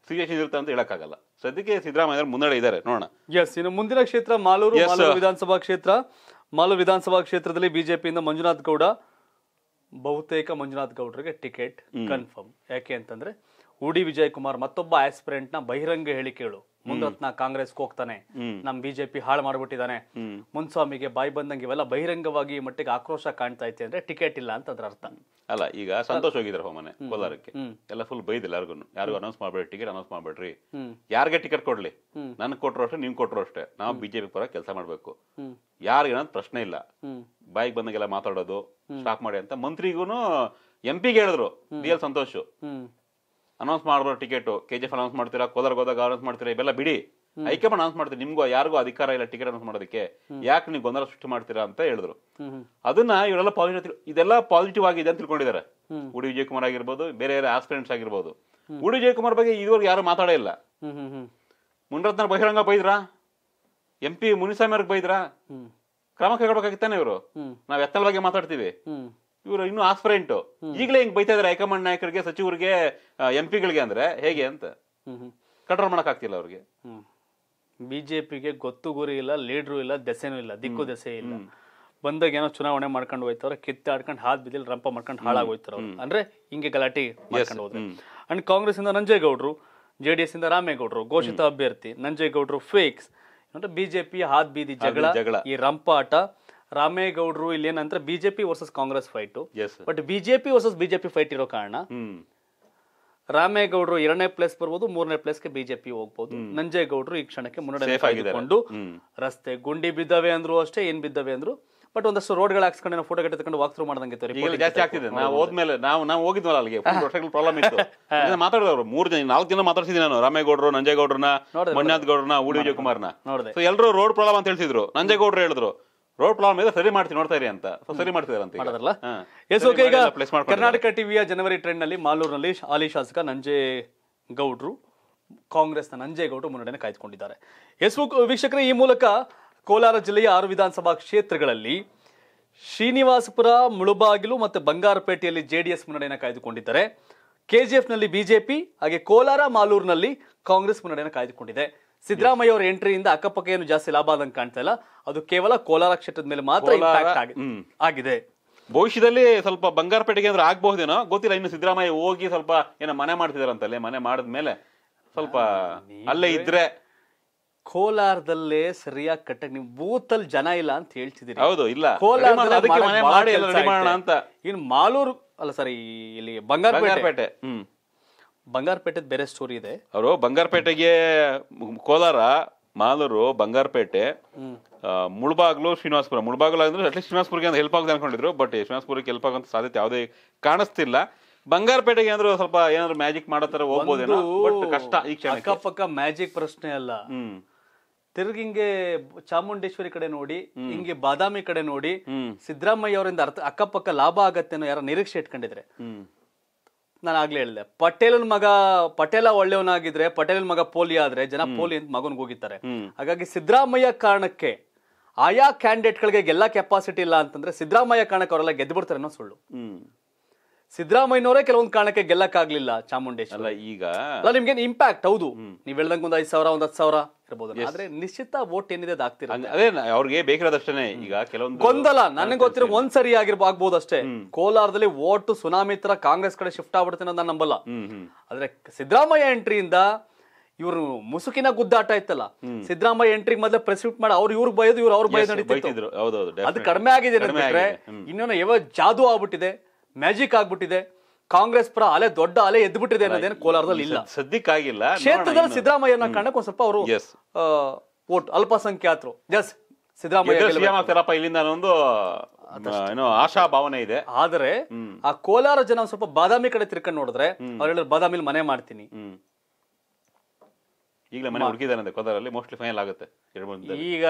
ಸಿಚುವೇಶನ್ ಇರುತ್ತೆ ಅಂತ ಹೇಳಕ್ಕಾಗಲ್ಲ ಸದ್ಯಕ್ಕೆ ಸಿದ್ದರಾಮಯ್ಯ ಮುನ್ನಡೆ ಇದ್ದಾರೆ ನೋಡೋಣ ಎಸ್ ಇನ್ನು ಮುಂದಿನ ಕ್ಷೇತ್ರ ಮಾಲೂರು ಮಾಲೂರು ವಿಧಾನಸಭಾ ಕ್ಷೇತ್ರ ಮಾಲೂರು ವಿಧಾನಸಭಾ ಕ್ಷೇತ್ರದಲ್ಲಿ ಬಿಜೆಪಿಯಿಂದ ಮಂಜುನಾಥ್ ಗೌಡ ಬಹುತೇಕ ಮಂಜುನಾಥ್ ಗೌಡರಿಗೆ ಟಿಕೆಟ್ ಕನ್ಫರ್ಮ್ ಯಾಕೆ ಅಂತಂದ್ರೆ ಉಡಿ ವಿಜಯ್ ಕುಮಾರ್ ಮತ್ತೊಬ್ಬ ಆಸ್ಪಿರೆಂಟ್ನ ಬಹಿರಂಗ ಹೇಳಿಕೆಗಳು ಮುಂದೊತ್ನ ಕಾಂಗ್ರೆಸ್ ಹೋಗ್ತಾನೆ ನಮ್ ಬಿಜೆಪಿ ಹಾಳು ಮಾಡ್ಬಿಟ್ಟಿದ್ದಾನೆ ಮುನ್ಸ್ವಾಮಿಗೆ ಬಾಯಿ ಬಂದಂಗೆ ಇವೆಲ್ಲ ಬಹಿರಂಗವಾಗಿ ಮಟ್ಟಿಗೆ ಆಕ್ರೋಶ ಕಾಣ್ತಾ ಐತೆ ಅಂದ್ರೆ ಟಿಕೆಟ್ ಇಲ್ಲ ಅಂತ ಅದ್ರ ಅರ್ಥ ಅಲ್ಲ ಈಗ ಸಂತೋಷ ಹೋಗಿದ್ರೆ ಹೋಮನೆ ಕೋಲಾರಕ್ಕೆ ಎಲ್ಲ ಫುಲ್ ಬೈದಿಲ್ಲ ಯಾರಿಗೂ ಯಾರಿಗೂ ಅನೌನ್ಸ್ ಮಾಡ್ಬೇಡಿ ಟಿಕೆಟ್ ಅನೌನ್ಸ್ ಮಾಡ್ಬೇಡ್ರಿ ಯಾರಿಗೆ ಟಿಕೆಟ್ ಕೊಡ್ಲಿ ನನ್ ಕೊಟ್ರು ಅಷ್ಟೇ ನಿಮ್ಗೆ ಕೊಟ್ರು ಅಷ್ಟೇ ನಾವು ಬಿಜೆಪಿ ಪರ ಕೆಲಸ ಮಾಡ್ಬೇಕು ಯಾರಿಗೇನಂತ ಪ್ರಶ್ನೆ ಇಲ್ಲ ಬಾಯಿಗೆ ಬಂದಾಗೆಲ್ಲ ಮಾತಾಡೋದು ಸ್ಟಾಕ್ ಮಾಡಿ ಅಂತ ಮಂತ್ರಿಗೂನು ಎಂ ಪಿಗೆ ಹೇಳಿದ್ರು ಎಲ್ ಸಂತೋಷ್ ಅನೌನ್ಸ್ ಮಾಡಿದ್ರು ticket K G F announce ಮಾಡ್ತೀರಾ ಕೋಲಾರ ಹೋದಾಗ ಅನೌನ್ಸ್ ಮಾಡ್ತೀರಾ ಇವೆಲ್ಲ ಬಿಡಿ ಹೈಕಮಾಂಡ್ ಅನೌನ್ಸ್ ಮಾಡ್ತೀರಿ ನಿಮ್ಗೂ ಯಾರಿಗೂ ಅಧಿಕಾರ ಇಲ್ಲ ಟಿಕೆಟ್ ಅನೌನ್ಸ್ ಮಾಡೋದಕ್ಕೆ ಯಾಕೆ ನೀವು ಗೊಂದಲ ಸೃಷ್ಟಿ ಮಾಡ್ತೀರಾ ಅಂತ ಹೇಳಿದ್ರು ಅದನ್ನ ಇವರೆಲ್ಲ ಪಾಸಿಟಿವ್ ಇದೆಲ್ಲ ಪಾಸಿಟಿವ್ ಆಗಿದೆ ಅಂತ ತಿಳ್ಕೊಂಡಿದ್ದಾರೆ ಉಡಿ ವಿಜಯಕುಮಾರ್ ಆಗಿರ್ಬೋದು ಬೇರೆ ಬೇರೆ ಆಸ್ಪಿರೆಂಟ್ಸ್ ಆಗಿರ್ಬೋದು ಉಡಿ ವಿಜಯಕುಮಾರ್ ಬಗ್ಗೆ ಇದುವರೆಗೆ ಯಾರು ಮಾತಾಡೇ ಇಲ್ಲ ಮುನ್ರತ್ನ ಬಹಿರಂಗ ಬೈದ್ರಾ ಎಂ ಪಿ ಮುನಿಸ್ವಾಮಿ ಅವ್ರಿಗೆ ಬೈದ್ರಾ ಕ್ರಮ ಕೈಗೊಳ್ಬೇಕಾಗಿತ್ತಾನೆ ಇವರು ನಾವ್ ಎತ್ತಲ ಬಗ್ಗೆ ಮಾತಾಡ್ತೀವಿ ಇವರು ಇನ್ನು ಆಸ್ಪರೆಂಟ್ ಈಗಲೇ ಹಿಂಗ್ ಬೈತಾ ಇದಾರೆ ಹೈಕಮಾಂಡ್ ನಾಯಕರಿಗೆ ಸಚಿವರಿಗೆ ಎಂ ಪಿಗಳಿಗೆ ಅಂದ್ರೆ ಹೇಗೆ ಅಂತ ಕಂಟ್ರೋಲ್ ಮಾಡಕ್ ಆಗ್ತಿಲ್ಲ ಅವ್ರಿಗೆ ಬಿಜೆಪಿಗೆ ಗೊತ್ತು ಗುರಿ ಇಲ್ಲ ಲೀಡ್ರು ಇಲ್ಲ ದೆಸೆನೂ ಇಲ್ಲ ದಿಕ್ಕು ದೆಸೆ ಇಲ್ಲ ಬಂದಾಗ ಏನೋ ಚುನಾವಣೆ ಮಾಡ್ಕೊಂಡು ಹೋಯ್ತವ್ರ ಕಿತ್ತಾಡ್ಕೊಂಡು ಹಾದ್ ಬಿದ್ದಿಲ್ಲ ರಂಪ ಮಾಡ್ಕೊಂಡು ಹಾಳಾಗೋಯ್ತಾರ ಅಂದ್ರೆ ಹಿಂಗೆ ಗಲಾಟೆ ಮಾಡ್ಕೊಂಡು ಹೋದ್ರೆ ಅಂಡ್ ಕಾಂಗ್ರೆಸ್ ಇಂದ ನಂಜೇಗೌಡರು ಜೆ ಡಿ ಎಸ್ ಇಂದ ರಾಮೇಗೌಡರು ಘೋಷಿತ ಅಭ್ಯರ್ಥಿ ಗೌಡ್ರು ಫೇಕ್ಸ್ ಅಂದ್ರೆ ಬಿಜೆಪಿ ಹಾದ್ ಬೀದಿ ಜಗಳ ಈ ರಂಪಾಟ ರಾಮೇಗೌಡರು ಇಲ್ಲಿ ಏನಂದ್ರೆ BJP versus Congress fight but BJP versus BJP fight ಇರೋ ಕಾರಣ ರಾಮೇಗೌಡರು ಎರಡನೇ ಪ್ಲೇಸ್ ಬರ್ಬೋದು ಮೂರನೇ ಪ್ಲೇಸ್ಗೆ ಬಿಜೆಪಿ ಹೋಗ್ಬೋದು ನಂಜೇಗೌಡರು ಈ ಕ್ಷಣಕ್ಕೆ ಮುನ್ನಡೆ ರಸ್ತೆ ಗುಂಡಿ ಬಿದ್ದವೆ ಅಂದ್ರು ಅಷ್ಟೇ ಏನ್ ಬಿದ್ದವೆ ಅಂದ್ರು ಬಟ್ ಒಂದಷ್ಟು ರೋಡ್ ಹಾಕ್ಸ್ಕೊಂಡು ನಾವು ಫೋಟೋ ಗಟ್ಟಿ ತಗೊಂಡು ವಾಕ್ ಥ್ರೂ ಮಾಡ್ದಂಗೆ ಜಾಸ್ತಿ ಆಗ್ತಿದೆ ನಾವು ಹೋದ್ಮೇಲೆ ನಾವು ನಾವು ಹೋಗಿದ್ವಲ್ಲ ಅಲ್ಲಿಗೆ ಪ್ರಾಬ್ಲಮ್ <laughs> ಇತ್ತು <laughs> ಮಾತಾಡಿದವರು ಮೂರು ಜನ ನಾಲ್ಕು ಜನ ಮಾತಾಡ್ಸಿದ್ದೀನಿ ನಾನು ರಾಮೇಗೌಡರು ನಂಜೇಗೌಡರನ್ನ ಮಂಜನಾಥ್ ಗೌಡರನ್ನ ಉಡಿ ವಿಜಯಕುಮಾರ್ನ ಎಲ್ಲರೂ ರೋಡ್ ಪ್ರಾಬ್ಲಮ್ ಅಂತ ಹೇಳ್ತಿದ್ರು ನಂಜೇಗೌಡರು ಹೇಳಿದ್ರು ರೋಡ್ ಪ್ರಾಬ್ಲಮ್ ಸರಿ ಮಾಡ್ತೀನಿ ನೋಡ್ತಾ ಇರಿ ಅಂತ ಸರಿ ಮಾಡ್ತಿದಾರೆ ಓಕೆ ಈಗ ಕರ್ನಾಟಕ ಟಿವಿಯ ಜನವರಿ ಟ್ರೆಂಡ್ ನಲ್ಲಿ ಮಾಲೂರಿನಲ್ಲಿ ಹಾಲಿ ಶಾಸಕ ನಂಜೆ ಗೌಡ್ರು ಕಾಂಗ್ರೆಸ್ನ ಗೌಡ್ರು ಮುನ್ನಡೆಯನ್ನು ಕಾಯ್ದುಕೊಂಡಿದ್ದಾರೆ ಎಸ್ ವೀಕ್ಷಕರೇ ಈ ಮೂಲಕ ಕೋಲಾರ ಜಿಲ್ಲೆಯ ಆರು ವಿಧಾನಸಭಾ ಕ್ಷೇತ್ರಗಳಲ್ಲಿ ಶ್ರೀನಿವಾಸಪುರ ಮುಳುಬಾಗಿಲು ಮತ್ತು ಬಂಗಾರಪೇಟೆಯಲ್ಲಿ ಜೆಡಿಎಸ್ ಮುನ್ನಡೆಯನ್ನು ಕಾಯ್ದುಕೊಂಡಿದ್ದಾರೆ ನಲ್ಲಿ ಬಿಜೆಪಿ ಹಾಗೆ ಕೋಲಾರ ಮಾಲೂರಿನಲ್ಲಿ ಕಾಂಗ್ರೆಸ್ ಮುನ್ನಡೆಯನ್ನು ಕಾಯ್ದುಕೊಂಡಿದೆ ಸಿದ್ದರಾಮಯ್ಯ ಅವರ ಎಂಟ್ರಿಯಿಂದ ಅಕ್ಕಪಕ್ಕ ಏನು ಜಾಸ್ತಿ ಲಾಭ ಆದಂಗೆ ಕಾಣ್ತಾ ಇಲ್ಲ ಅದು ಕೇವಲ ಕೋಲಾರ ಕ್ಷೇತ್ರದ ಮೇಲೆ ಮಾತ್ರ ಆಗಿದೆ ಭವಿಷ್ಯದಲ್ಲಿ ಸ್ವಲ್ಪ ಬಂಗಾರಪೇಟೆಗೆ ಅಂದ್ರೆ ಆಗ್ಬಹುದೇನೋ ಗೊತ್ತಿಲ್ಲ ಇನ್ನು ಸಿದ್ದರಾಮಯ್ಯ ಹೋಗಿ ಸ್ವಲ್ಪ ಏನೋ ಮನೆ ಮಾಡ್ತಿದಾರಂತಲ್ಲೇ ಮನೆ ಮಾಡಿದ್ಮೇಲೆ ಸ್ವಲ್ಪ ಅಲ್ಲೇ ಇದ್ರೆ ಕೋಲಾರದಲ್ಲೇ ಸರಿಯಾಗಿ ಕಟ್ಟಕ್ ನೀವು ಬೂತಲ್ಲಿ ಜನ ಇಲ್ಲ ಅಂತ ಹೇಳ್ತಿದ್ದೀರಿ ಹೌದು ಇಲ್ಲ ಕೋಲಾರ ಅಂತ ಇನ್ ಮಾಲೂರು ಅಲ್ಲ ಸರಿ ಇಲ್ಲಿ ಬಂಗಾರಪೇಟೆ ಹ್ಮ್ ಬಂಗಾರಪೇಟೆದ ಬೇರೆ ಸ್ಟೋರಿ ಇದೆ ಅವರು ಬಂಗಾರಪೇಟೆಗೆ ಕೋಲಾರ ಮಾಲೂರು ಬಂಗಾರಪೇಟೆ ಮುಳಬಾಗ್ಲು ಶ್ರೀನಿವಾಸಪುರ ಮುಳಬಾಗ್ಲು ಅಂದ್ರೆ ಅಟ್ಲೀಸ್ಟ್ ಶ್ರೀನಿವಾಸಪುರಕ್ಕೆ ಅಂತ ಹೆಲ್ಪ್ ಆಗಿದೆ ಅನ್ಕೊಂಡಿದ್ರು ಬಟ್ ಶ್ರೀನಿವಾಸಪುರಕ್ಕೆ ಹೆಲ್ಪ್ ಆಗುವಂತ ಸಾಧ್ಯತೆ ಯಾವುದೇ ಕಾಣಿಸ್ತಿಲ್ಲ ಬಂಗಾರಪೇಟೆಗೆ ಅಂದ್ರೆ ಸ್ವಲ್ಪ ಏನಾದ್ರು ಮ್ಯಾಜಿಕ್ ಮಾಡೋ ತರ ಹೋಗ್ಬೋದೇನೋ ಬಟ್ ಕಷ್ಟ ಈ ಅಕ್ಕಪಕ್ಕ ಮ್ಯಾಜಿಕ್ ಪ್ರಶ್ನೆ ಅಲ್ಲ ತಿರ್ಗಿ ಹಿಂಗೆ ಚಾಮುಂಡೇಶ್ವರಿ ಕಡೆ ನೋಡಿ ಹಿಂಗೆ ಬಾದಾಮಿ ಕಡೆ ನೋಡಿ ಸಿದ್ದರಾಮಯ್ಯ ಅವರಿಂದ ಅರ್ಥ ಅಕ್ಕಪಕ್ಕ ಲಾಭ ಆಗತ್ತೆ ಅನ್ನೋ ಯಾರ ನಿರೀಕ್ಷೆ ಇಟ್ಕೊಂಡಿದ್ರೆ ನಾನು ಆಗ್ಲೇ ಹೇಳಿದೆ ಪಟೇಲನ ಮಗ ಪಟೇಲ ಒಳ್ಳೆಯವನಾಗಿದ್ರೆ ಪಟೇಲನ ಮಗ ಪೋಲಿ ಆದ್ರೆ ಜನ ಪೋಲಿ ಅಂತ ಮಗನ್ಗೆ ಹೋಗಿದ್ದಾರೆ ಹಾಗಾಗಿ ಸಿದ್ದರಾಮಯ್ಯ ಕಾರಣಕ್ಕೆ ಆಯಾ ಕ್ಯಾಂಡಿಡೇಟ್ಗಳಿಗೆ ಎಲ್ಲ ಕೆಪಾಸಿಟಿ ಇಲ್ಲ ಅಂತಂದ್ರೆ ಸಿದ್ದರಾಮಯ್ಯ ಕಾರಣಕ್ಕೆ ಅವರೆಲ್ಲ ಗೆದ್ದು ಬಿಡ್ತಾರೆ ಅನ್ನೋ ಸುಳ್ಳು ಸಿದ್ದರಾಮಯ್ಯನವರೇ ಕೆಲವೊಂದು ಕಾರಣಕ್ಕೆ ಗೆಲ್ಲಕ್ಕಾಗ್ಲಿಲ್ಲ ಚಾಮುಂಡೇಶ್ವರಿ ಅಲ್ಲ ಈಗ ಅಲ್ಲ ನಿಮ್ಗೆ ಇಂಪ್ಯಾಕ್ಟ್ ಹೌದು ನೀವ್ ಹೇಳ್ದಂಗೆ ಒಂದು ಐದು ಸಾವಿರ ಒಂದ್ ಹತ್ತು ಸಾವಿರ ಇರ್ಬೋದು ಆದ್ರೆ ನಿಶ್ಚಿತ ವೋಟ್ ಏನಿದೆ ಅದು ಆಗ್ತಿರ ಅದೇ ಅವ್ರಿಗೆ ಬೇಕಿರೋದಷ್ಟೇ ಈಗ ಕೆಲವೊಂದು ಗೊಂದಲ ನನಗೆ ಗೊತ್ತಿರೋ ಒಂದ್ ಸರಿ ಆಗಿರ್ಬೋದು ಆಗ್ಬೋದು ಅಷ್ಟೇ ಕೋಲಾರದಲ್ಲಿ ವೋಟ್ ಸುನಾಮಿ ತರ ಕಾಂಗ್ರೆಸ್ ಕಡೆ ಶಿಫ್ಟ್ ಆಗ್ಬಿಡುತ್ತೆ ನಾನು ನಂಬಲ್ಲ ಆದ್ರೆ ಸಿದ್ದರಾಮಯ್ಯ ಎಂಟ್ರಿಯಿಂದ ಇವರು ಮುಸುಕಿನ ಗುದ್ದಾಟ ಇತ್ತಲ್ಲ ಸಿದ್ದರಾಮಯ್ಯ ಎಂಟ್ರಿ ಮೊದಲೇ ಪ್ರೆಸಿಪ್ಟ್ ಮಾಡಿ ಅವ್ರು ಇವ್ರಿಗೆ ಬಯೋದು ಇವ್ರು ಅವ್ರಿಗೆ ಬಯೋದು ಅದು ಕಡಿಮೆ ಆಗಿದೆ ಇನ್ನೊಂದು ಯಾವ ಜಾದು ಆಗ್ಬಿಟ್ಟಿದೆ ಮ್ಯಾಜಿಕ್ ಆಗ್ಬಿಟ್ಟಿದೆ ಕಾಂಗ್ರೆಸ್ ಪರ ಅಲೆ ದೊಡ್ಡ ಅಲೆ ಎದ್ಬಿಟ್ಟಿದೆ ಅನ್ನೋದೇನು ಕೋಲಾರದಲ್ಲಿ ಇಲ್ಲ ಸದ್ಯಕ್ಕಾಗಿಲ್ಲ ಕ್ಷೇತ್ರದಲ್ಲಿ ಸಿದ್ದರಾಮಯ್ಯನ ಕಾರಣಕ್ಕೆ ಸ್ವಲ್ಪ ಅವರು ಓಟ್ ಅಲ್ಪಸಂಖ್ಯಾತರು ಜಸ್ ಸಿದ್ದರಾಮಯ್ಯ ಇಲ್ಲಿಂದ ಒಂದು ಏನೋ ಆಶಾ ಭಾವನೆ ಇದೆ ಆದರೆ ಆ ಕೋಲಾರ ಜನ ಸ್ವಲ್ಪ ಬಾದಾಮಿ ಕಡೆ ತಿರ್ಕೊಂಡು ನೋಡಿದ್ರೆ ಅವ್ರು ಹೇಳಿದ್ರು ಬಾದಾಮಿಲಿ ಮನೆ ಮಾಡ್ತೀನಿ ಈಗಲೇ ಮನೆ ಹುಡುಕಿದಾನೆ ಕೋಲಾರಲ್ಲಿ ಮೋಸ್ಟ್ಲಿ ಫೈನಲ್ ಆಗುತ್ತೆ ಈಗ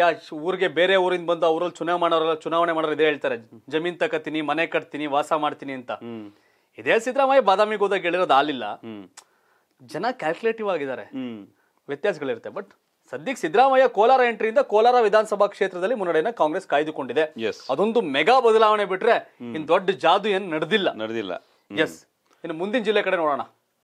ಯಾ ಊರಿಗೆ ಬೇರೆ ಊರಿಂದ ಬಂದು ಅವರಲ್ಲಿ ಚುನಾವಣೆ ಮಾಡೋರಲ್ಲ ಚುನಾವಣೆ ಮಾಡೋರು ಇದೇ ಹೇಳ್ತಾರೆ ಜಮೀನ್ ತಕತೀನಿ ಮನೆ ಕಟ್ತೀನಿ ವಾಸ ಮಾಡ್ತೀನಿ ಅಂತ ಇದೇ ಸಿದ್ದರಾಮಯ್ಯ ಬಾದಾಮಿಗೆ ಹೋದಾಗ ಹೇಳಿರೋದು ಆಲಿಲ್ಲ ಜನ ಕ್ಯಾಲ್ಕುಲೇಟಿವ್ ಆಗಿದ್ದಾರೆ ವ್ಯತ್ಯಾಸಗಳಿರುತ್ತೆ ಬಟ್ ಸದ್ಯಕ್ಕೆ ಸಿದ್ದರಾಮಯ್ಯ ಕೋಲಾರ ಎಂಟ್ರಿಯಿಂದ ಕೋಲಾರ ವಿಧಾನಸಭಾ ಕ್ಷೇತ್ರದಲ್ಲಿ ಮುನ್ನಡೆಯನ್ನ ಕಾಂಗ್ರೆಸ್ ಕಾಯ್ದುಕೊಂಡಿದೆ ಅದೊಂದು ಮೆಗಾ ಬದಲಾವಣೆ ಬಿಟ್ರೆ ಇನ್ ದೊಡ್ಡ ಜಾದು ಏನು ನಡೆದಿಲ್ಲ ನಡೆದಿಲ್ಲ ಎಸ್ ಇನ್ನು ಮುಂದಿನ ಜಿಲ್ಲೆ ಕಡೆ ನೋಡೋಣ